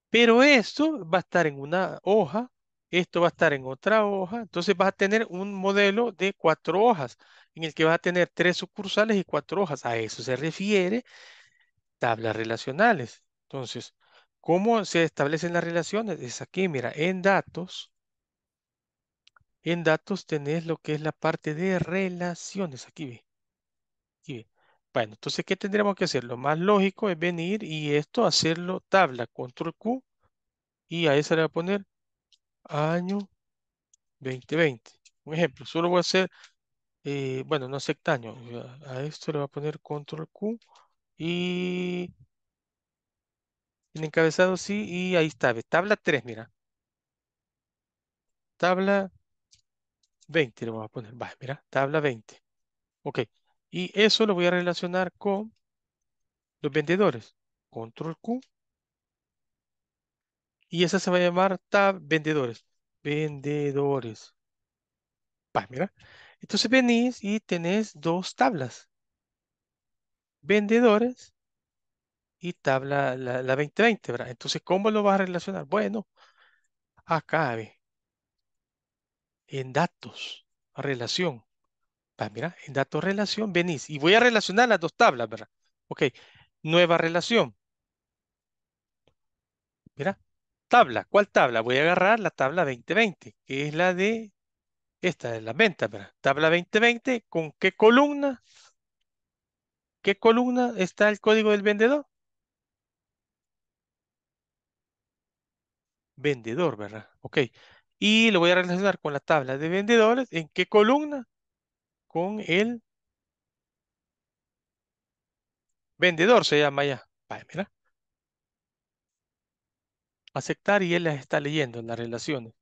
Pero esto va a estar en una hoja esto va a estar en otra hoja, entonces vas a tener un modelo de cuatro hojas, en el que vas a tener tres sucursales y cuatro hojas. A eso se refiere tablas relacionales. Entonces, ¿cómo se establecen las relaciones? Es aquí, mira, en datos, en datos tenés lo que es la parte de relaciones. Aquí ve. Bueno, entonces, ¿qué tendríamos que hacer? Lo más lógico es venir y esto hacerlo tabla, control Q, y a esa le va a poner año 2020. Un ejemplo, solo voy a hacer, eh, bueno, no acepta año. A esto le voy a poner control Q y en encabezado sí, y ahí está, tabla 3, mira. Tabla 20 le voy a poner, va, mira, tabla 20. Ok, y eso lo voy a relacionar con los vendedores. Control Q y esa se va a llamar tab vendedores. Vendedores. pa mira. Entonces venís y tenés dos tablas. Vendedores y tabla la, la 2020, ¿verdad? Entonces, ¿cómo lo vas a relacionar? Bueno, acá ve. En datos, relación. pa mira, en datos relación venís. Y voy a relacionar las dos tablas, ¿verdad? Ok. Nueva relación. Mira, tabla. ¿Cuál tabla? Voy a agarrar la tabla 2020, que es la de esta, de las ventas. Tabla 2020, ¿con qué columna? ¿Qué columna está el código del vendedor? Vendedor, ¿verdad? Ok. Y lo voy a relacionar con la tabla de vendedores. ¿En qué columna? Con el vendedor se llama ya. Vale, mira aceptar y él las está leyendo, en las relaciones.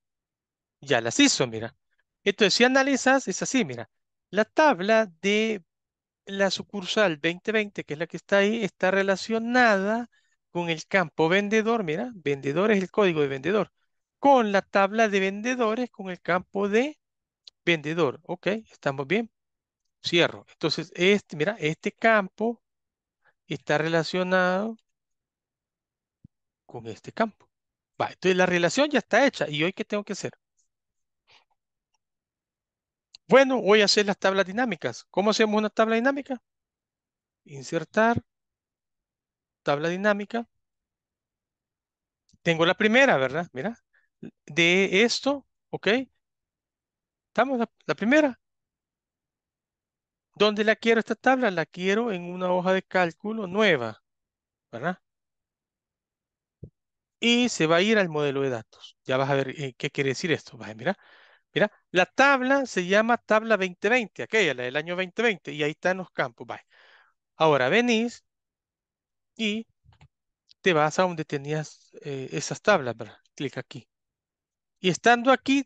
Ya las hizo, mira. Entonces, si analizas, es así, mira. La tabla de la sucursal 2020, que es la que está ahí, está relacionada con el campo vendedor, mira, vendedor es el código de vendedor, con la tabla de vendedores con el campo de vendedor. Ok, estamos bien. Cierro. Entonces, este, mira, este campo está relacionado con este campo. Va, entonces la relación ya está hecha. ¿Y hoy qué tengo que hacer? Bueno, voy a hacer las tablas dinámicas. ¿Cómo hacemos una tabla dinámica? Insertar tabla dinámica. Tengo la primera, ¿verdad? Mira, de esto, ¿ok? Estamos la, la primera. ¿Dónde la quiero esta tabla? La quiero en una hoja de cálculo nueva, ¿verdad? y se va a ir al modelo de datos. Ya vas a ver eh, qué quiere decir esto. Vas a Mira, la tabla se llama tabla 2020, aquella, la del año 2020, y ahí están los campos. Ahora venís y te vas a donde tenías eh, esas tablas, Clic aquí. Y estando aquí,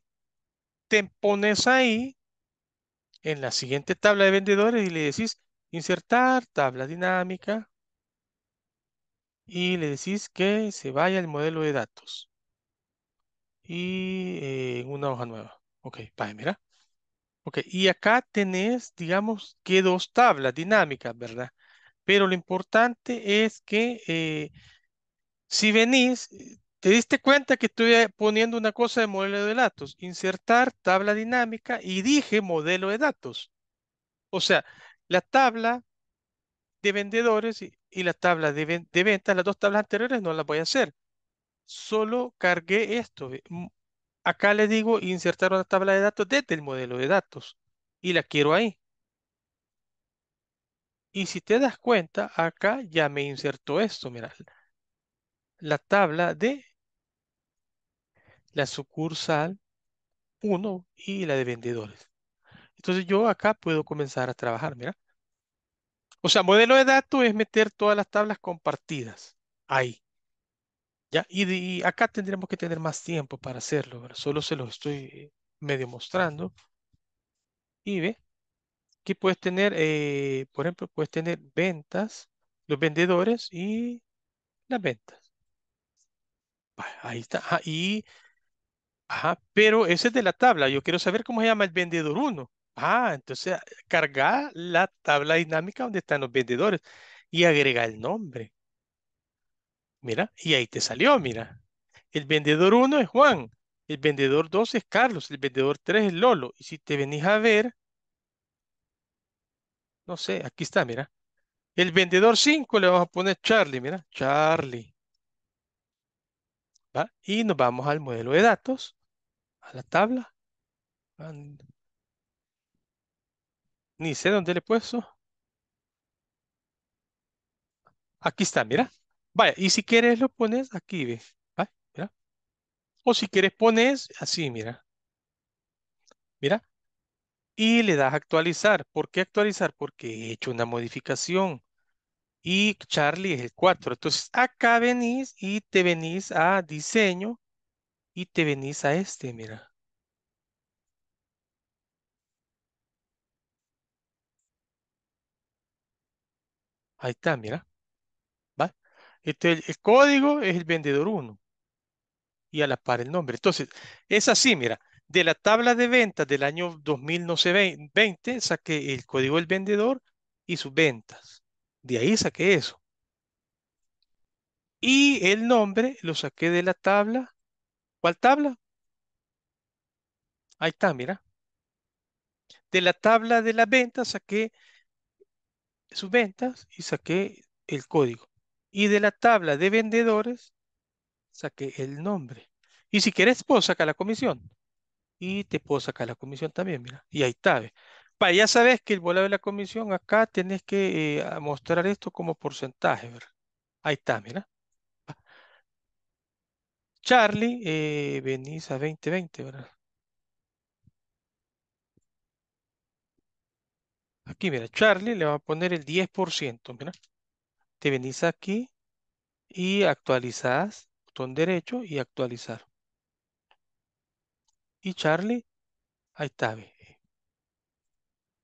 te pones ahí en la siguiente tabla de vendedores y le decís insertar tabla dinámica y le decís que se vaya el modelo de datos y eh, una hoja nueva. Ok, vaya, mira. Ok, y acá tenés, digamos, que dos tablas dinámicas, ¿verdad? Pero lo importante es que eh, si venís, eh, te diste cuenta que estoy poniendo una cosa de modelo de datos, insertar tabla dinámica y dije modelo de datos. O sea, la tabla de vendedores y la tabla de, ventas, las dos tablas anteriores no las voy a hacer. Solo cargué esto. Eh, acá le digo insertar una tabla de datos desde el modelo de datos y la quiero ahí. Y si te das cuenta, acá ya me insertó esto, mira. La tabla de la sucursal 1 y la de vendedores. Entonces yo acá puedo comenzar a trabajar, mira. O sea, modelo de datos es meter todas las tablas compartidas ahí. ¿Ya? Y, acá tendremos que tener más tiempo para hacerlo. pero Solo se lo estoy medio mostrando. Y ve, aquí puedes tener, eh, por ejemplo, puedes tener ventas, los vendedores y las ventas. ahí está. ahí, pero ese es de la tabla. Yo quiero saber cómo se llama el vendedor 1. Ah, entonces carga la tabla dinámica donde están los vendedores y agrega el nombre. Mira, y ahí te salió, mira. El vendedor 1 es Juan, el vendedor 2 es Carlos, el vendedor 3 es Lolo. Y si te venís a ver, no sé, aquí está, mira. El vendedor 5 le vamos a poner Charlie, mira, Charlie. Y nos vamos al modelo de datos, a la tabla. Ni sé dónde le he puesto. Aquí está, mira. Vaya, y si quieres lo pones aquí, ve. O si quieres pones así, mira. Mira. Y le das actualizar. ¿Por qué actualizar? Porque he hecho una modificación. Y Charlie es el 4. Entonces acá venís y te venís a diseño y te venís a este, mira. Ahí está, mira. ¿vale? el, código es el vendedor 1. Y a la par el nombre. Entonces, es así, mira. De la tabla de ventas del año 2020, saqué el código del vendedor y sus ventas. De ahí saqué eso. Y el nombre lo saqué de la tabla. ¿Cuál tabla? Ahí está, mira. De la tabla de la venta saqué sus ventas y saqué el código. Y de la tabla de vendedores saqué el nombre. Y si quieres, puedo sacar la comisión. Y te puedo sacar la comisión también, mira. Y ahí está. Para ya sabes que el volado de la comisión, acá tenés que eh, mostrar esto como porcentaje, ¿verdad? Ahí está, mira. Charlie, eh, venís a 2020, ¿verdad? aquí, mira, Charlie le va a poner el 10%, Te venís aquí y actualizás, botón derecho y actualizar. Y Charlie, ahí está,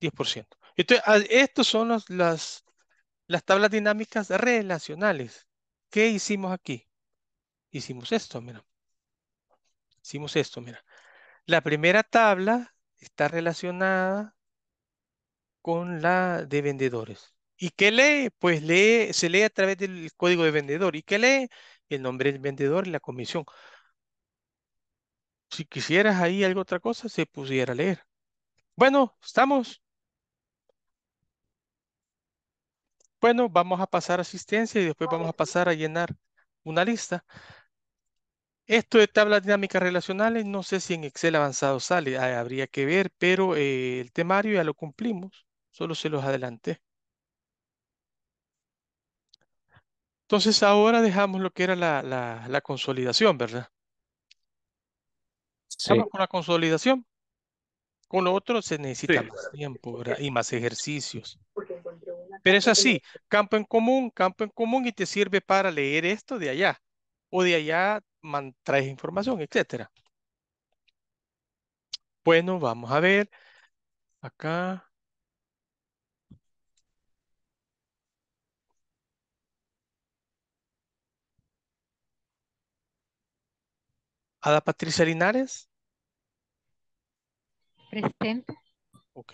10%. Entonces, ah, estos son las, las tablas dinámicas relacionales. ¿Qué hicimos aquí? Hicimos esto, mira. Hicimos esto, mira. La primera tabla está relacionada con la de vendedores. ¿Y qué lee? Pues lee, se lee a través del código de vendedor. ¿Y qué lee? El nombre del vendedor y la comisión. Si quisieras ahí algo otra cosa, se pudiera leer. Bueno, estamos. Bueno, vamos a pasar a asistencia y después vamos a pasar a llenar una lista. Esto de tablas dinámicas relacionales, no sé si en Excel avanzado sale, ah, habría que ver, pero eh, el temario ya lo cumplimos solo se los adelante Entonces ahora dejamos lo que era la, consolidación, ¿verdad? Sí. con la consolidación. Con lo otro se necesita más tiempo y más ejercicios. Pero es así, campo en común, campo en común y te sirve para leer esto de allá o de allá traes información, etcétera. Bueno, vamos a ver acá. Ada Patricia Linares. Presente. Ok.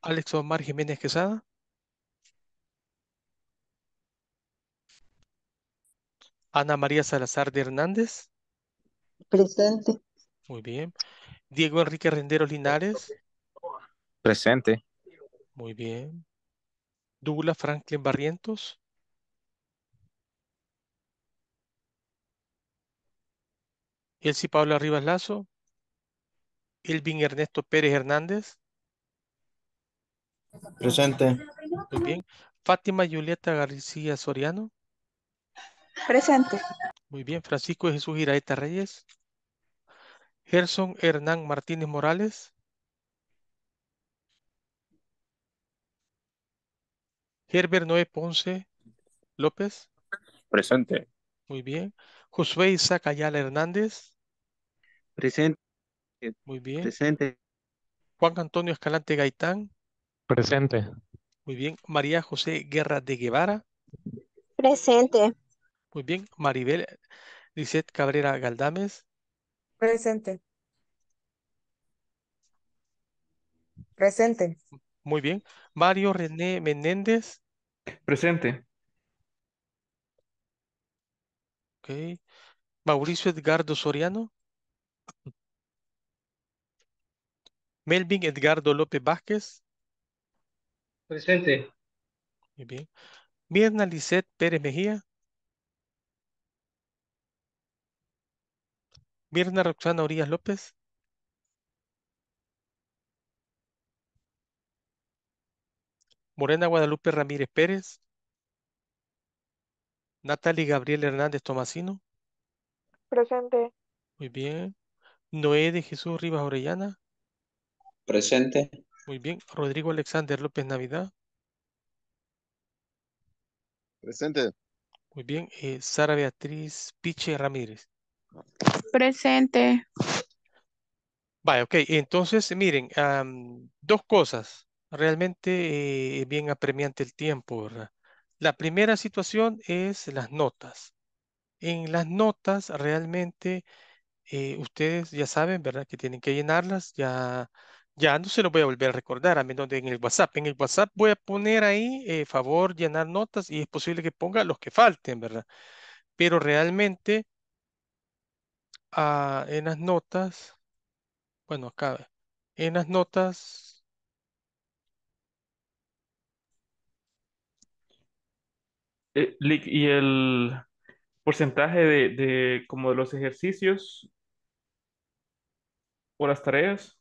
Alex Omar Jiménez Quesada. Ana María Salazar de Hernández. Presente. Muy bien. Diego Enrique Renderos Linares. Presente. Muy bien. Douglas Franklin Barrientos. Elsi Pablo Rivas Lazo, Elvin Ernesto Pérez Hernández. Presente. Muy bien. Fátima Julieta García Soriano. Presente. Muy bien. Francisco Jesús Iraeta Reyes. Gerson Hernán Martínez Morales. Herbert Noé Ponce López. Presente. Muy bien. Josué Isaac Ayala Hernández. Presente. Muy bien. Presente. Juan Antonio Escalante Gaitán. Presente. Muy bien. María José Guerra de Guevara. Presente. Muy bien. Maribel Lisette Cabrera Galdames. Presente. Presente. Muy bien. Mario René Menéndez. Presente. Ok. Mauricio Edgardo Soriano. Melvin Edgardo López Vázquez. Presente. Muy bien. Mirna Lisette Pérez Mejía. Mirna Roxana Orías López. Morena Guadalupe Ramírez Pérez. Natalie Gabriel Hernández Tomasino. Presente. Muy bien. Noé de Jesús Rivas Orellana. Presente. Muy bien. Rodrigo Alexander López Navidad. Presente. Muy bien. Eh, Sara Beatriz Piche Ramírez. Presente. Vale, ok. Entonces, miren, dos cosas. Realmente eh, bien apremiante el tiempo, ¿verdad? La primera situación es las notas. En las notas realmente eh, ustedes ya saben, ¿verdad? Que tienen que llenarlas. Ya ya no se lo voy a volver a recordar, a menos donde en el WhatsApp. En el WhatsApp voy a poner ahí, eh, favor, llenar notas y es posible que ponga los que falten, ¿verdad? Pero realmente ah, en las notas, bueno, acá, en las notas, eh, y el porcentaje de, de como de los ejercicios o las tareas.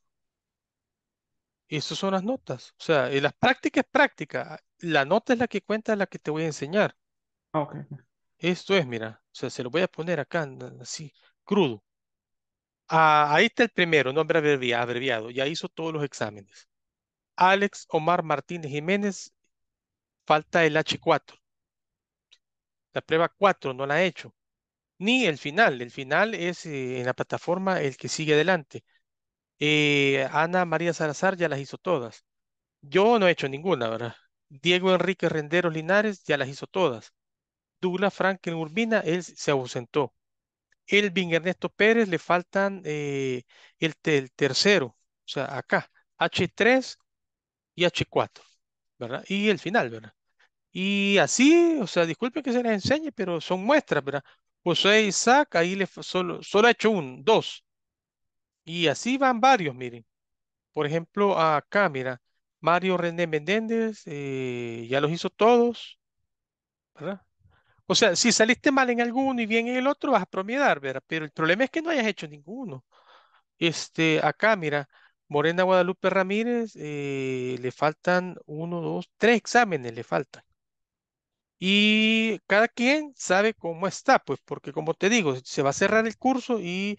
Estas son las notas. O sea, eh, la práctica es práctica. La nota es la que cuenta, la que te voy a enseñar. Ah, ok. Esto es, mira, o sea, se lo voy a poner acá, así, crudo. ahí está el primero, nombre abreviado, Ya hizo todos los exámenes. Alex Omar Martínez Jiménez, falta el H4. La prueba 4 no la ha hecho. Ni el final. El final es eh, en la plataforma el que sigue adelante. Ana María Salazar ya las hizo todas. Yo no he hecho ninguna, ¿verdad? Diego Enrique Renderos Linares ya las hizo todas. Douglas Franklin Urbina, él se ausentó. Elvin Ernesto Pérez le faltan eh, el, tercero, o sea, acá, H3 y H4, ¿verdad? Y el final, ¿verdad? Y así, o sea, disculpen que se les enseñe, pero son muestras, ¿verdad? José Isaac, ahí le solo, solo ha hecho un, dos, y así van varios, miren. Por ejemplo, a cámara Mario René Menéndez, eh, ya los hizo todos, ¿verdad? O sea, si saliste mal en alguno y bien en el otro, vas a promediar, ¿verdad? Pero el problema es que no hayas hecho ninguno. Este, acá, mira, Morena Guadalupe Ramírez, eh, le faltan uno, dos, tres exámenes le faltan. Y cada quien sabe cómo está, pues, porque como te digo, se va a cerrar el curso y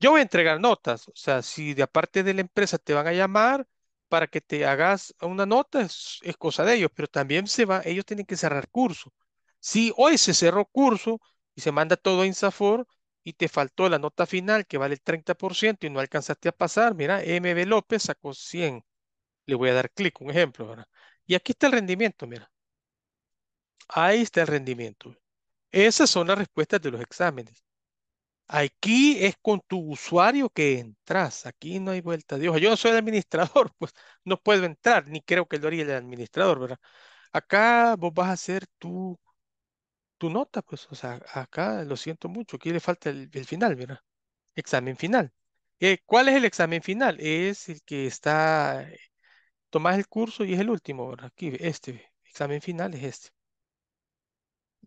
yo voy a entregar notas, o sea, si de aparte de la empresa te van a llamar para que te hagas una nota, es, cosa de ellos, pero también se va, ellos tienen que cerrar curso. Si hoy se cerró curso y se manda todo a Insafor y te faltó la nota final que vale el 30% y no alcanzaste a pasar, mira, MB López sacó 100. Le voy a dar clic, un ejemplo, Y aquí está el rendimiento, mira. Ahí está el rendimiento. Esas son las respuestas de los exámenes. Aquí es con tu usuario que entras. Aquí no hay vuelta Dios. Yo no soy el administrador, pues no puedo entrar, ni creo que lo haría el administrador, ¿verdad? Acá vos vas a hacer tu, tu nota, pues, o sea, acá lo siento mucho, aquí le falta el, final, ¿verdad? Examen final. Eh, ¿Cuál es el examen final? Es el que está, eh, tomás el curso y es el último, ¿verdad? Aquí, este, examen final es este.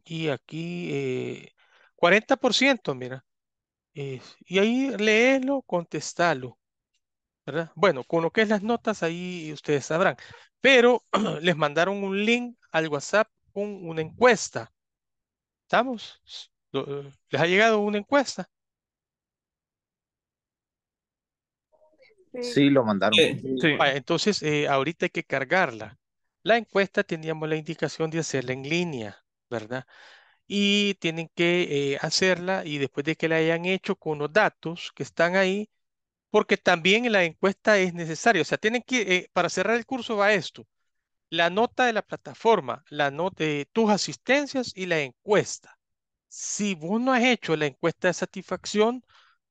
Y aquí, 40%, eh, mira y ahí léelo, contestalo. ¿verdad? Bueno, con lo que es las notas, ahí ustedes sabrán. Pero les mandaron un link al WhatsApp con una encuesta. ¿Estamos? Eh, ¿Les ha llegado una encuesta? Sí, lo mandaron. Eh, ah, entonces, eh, ahorita hay que cargarla. La encuesta teníamos la indicación de hacerla en línea, ¿verdad? y tienen que eh, hacerla y después de que la hayan hecho con los datos que están ahí, porque también la encuesta es necesaria. O sea, tienen que, eh, para cerrar el curso va esto, la nota de la plataforma, la nota de eh, tus asistencias y la encuesta. Si vos no has hecho la encuesta de satisfacción,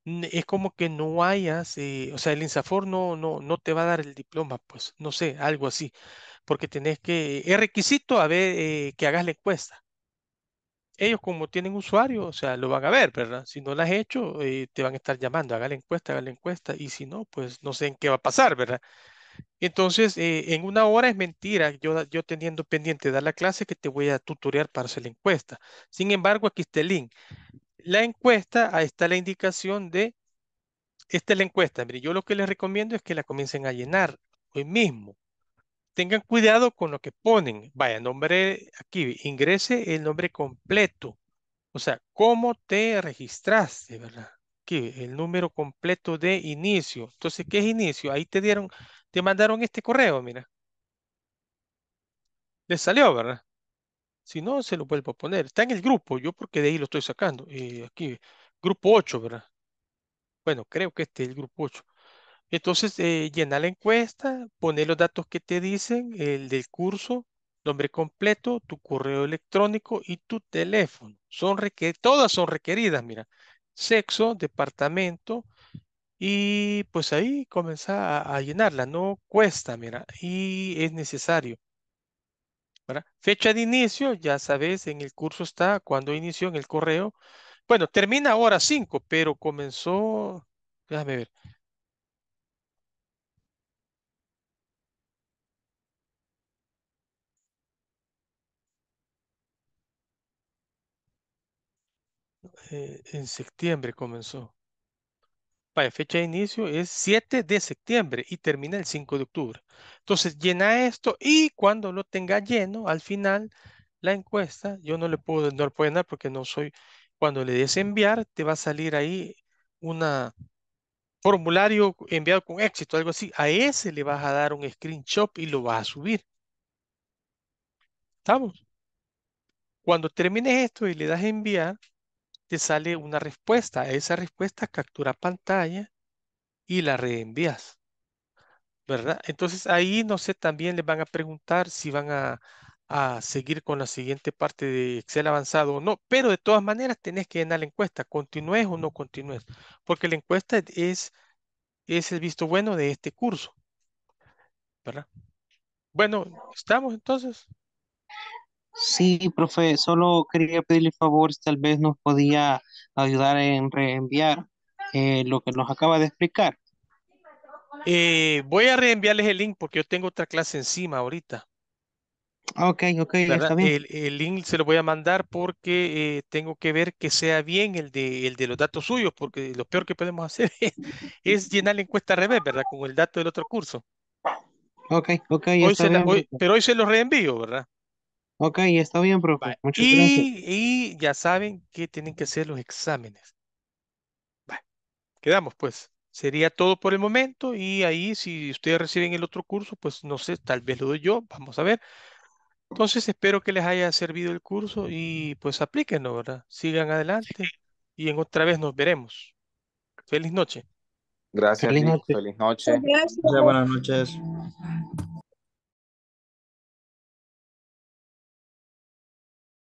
es como que no hayas, o sea, el INSAFOR no, no, no te va a dar el diploma, pues, no sé, algo así, porque tenés que, es requisito a ver que hagas la encuesta ellos como tienen usuario, o sea, lo van a ver, ¿verdad? Si no lo has hecho, eh, te van a estar llamando, haga la encuesta, haga la encuesta, y si no, pues no sé en qué va a pasar, ¿verdad? Entonces, eh, en una hora es mentira, yo, yo teniendo pendiente dar la clase que te voy a tutorial para hacer la encuesta. Sin embargo, aquí está el link. La encuesta, ahí está la indicación de, esta es la encuesta, mire, yo lo que les recomiendo es que la comiencen a llenar hoy mismo tengan cuidado con lo que ponen. Vaya, nombre aquí, ingrese el nombre completo. O sea, cómo te registraste, ¿verdad? Aquí, el número completo de inicio. Entonces, ¿qué es inicio? Ahí te dieron, te mandaron este correo, mira. Le salió, ¿verdad? Si no, se lo vuelvo a poner. Está en el grupo, yo porque de ahí lo estoy sacando. Eh, aquí, grupo 8, ¿verdad? Bueno, creo que este es el grupo 8. Entonces, eh, llena la encuesta, pone los datos que te dicen, el del curso, nombre completo, tu correo electrónico y tu teléfono. Son todas son requeridas, mira. Sexo, departamento y pues ahí comienza a, llenarla. No cuesta, mira, y es necesario. Fecha de inicio, ya sabes, en el curso está cuando inició en el correo. Bueno, termina ahora 5, pero comenzó, déjame ver, Eh, en septiembre comenzó. Para fecha de inicio es 7 de septiembre y termina el 5 de octubre. Entonces, llena esto y cuando lo tenga lleno, al final, la encuesta, yo no le puedo, no le puedo porque no soy, cuando le des enviar, te va a salir ahí un formulario enviado con éxito, algo así. A ese le vas a dar un screenshot y lo vas a subir. ¿Estamos? Cuando termines esto y le das enviar, te sale una respuesta. Esa respuesta captura pantalla y la reenvías. ¿Verdad? Entonces ahí, no sé, también les van a preguntar si van a, a seguir con la siguiente parte de Excel avanzado o no, pero de todas maneras tenés que llenar la encuesta, continúes o no continúes, porque la encuesta es, es el visto bueno de este curso. ¿Verdad? Bueno, ¿estamos entonces? Sí, profe, solo quería pedirle favor si tal vez nos podía ayudar en reenviar eh, lo que nos acaba de explicar. Eh, voy a reenviarles el link porque yo tengo otra clase encima ahorita. Ok, ok, está bien. El, link se lo voy a mandar porque eh, tengo que ver que sea bien el de, el de los datos suyos, porque lo peor que podemos hacer es, llenar la encuesta al revés, ¿verdad? Con el dato del otro curso. Ok, ok. está bien. pero hoy se los reenvío, ¿verdad? Ok, está bien, profe. Muchas gracias. Y ya saben que tienen que hacer los exámenes. Bueno, Quedamos, pues. Sería todo por el momento y ahí si ustedes reciben el otro curso, pues no sé, tal vez lo doy yo, vamos a ver. Entonces espero que les haya servido el curso y pues aplíquenlo, ¿verdad? Sigan adelante y en otra vez nos veremos. Feliz noche. Gracias. Feliz noche. Feliz noche. Buenas noches.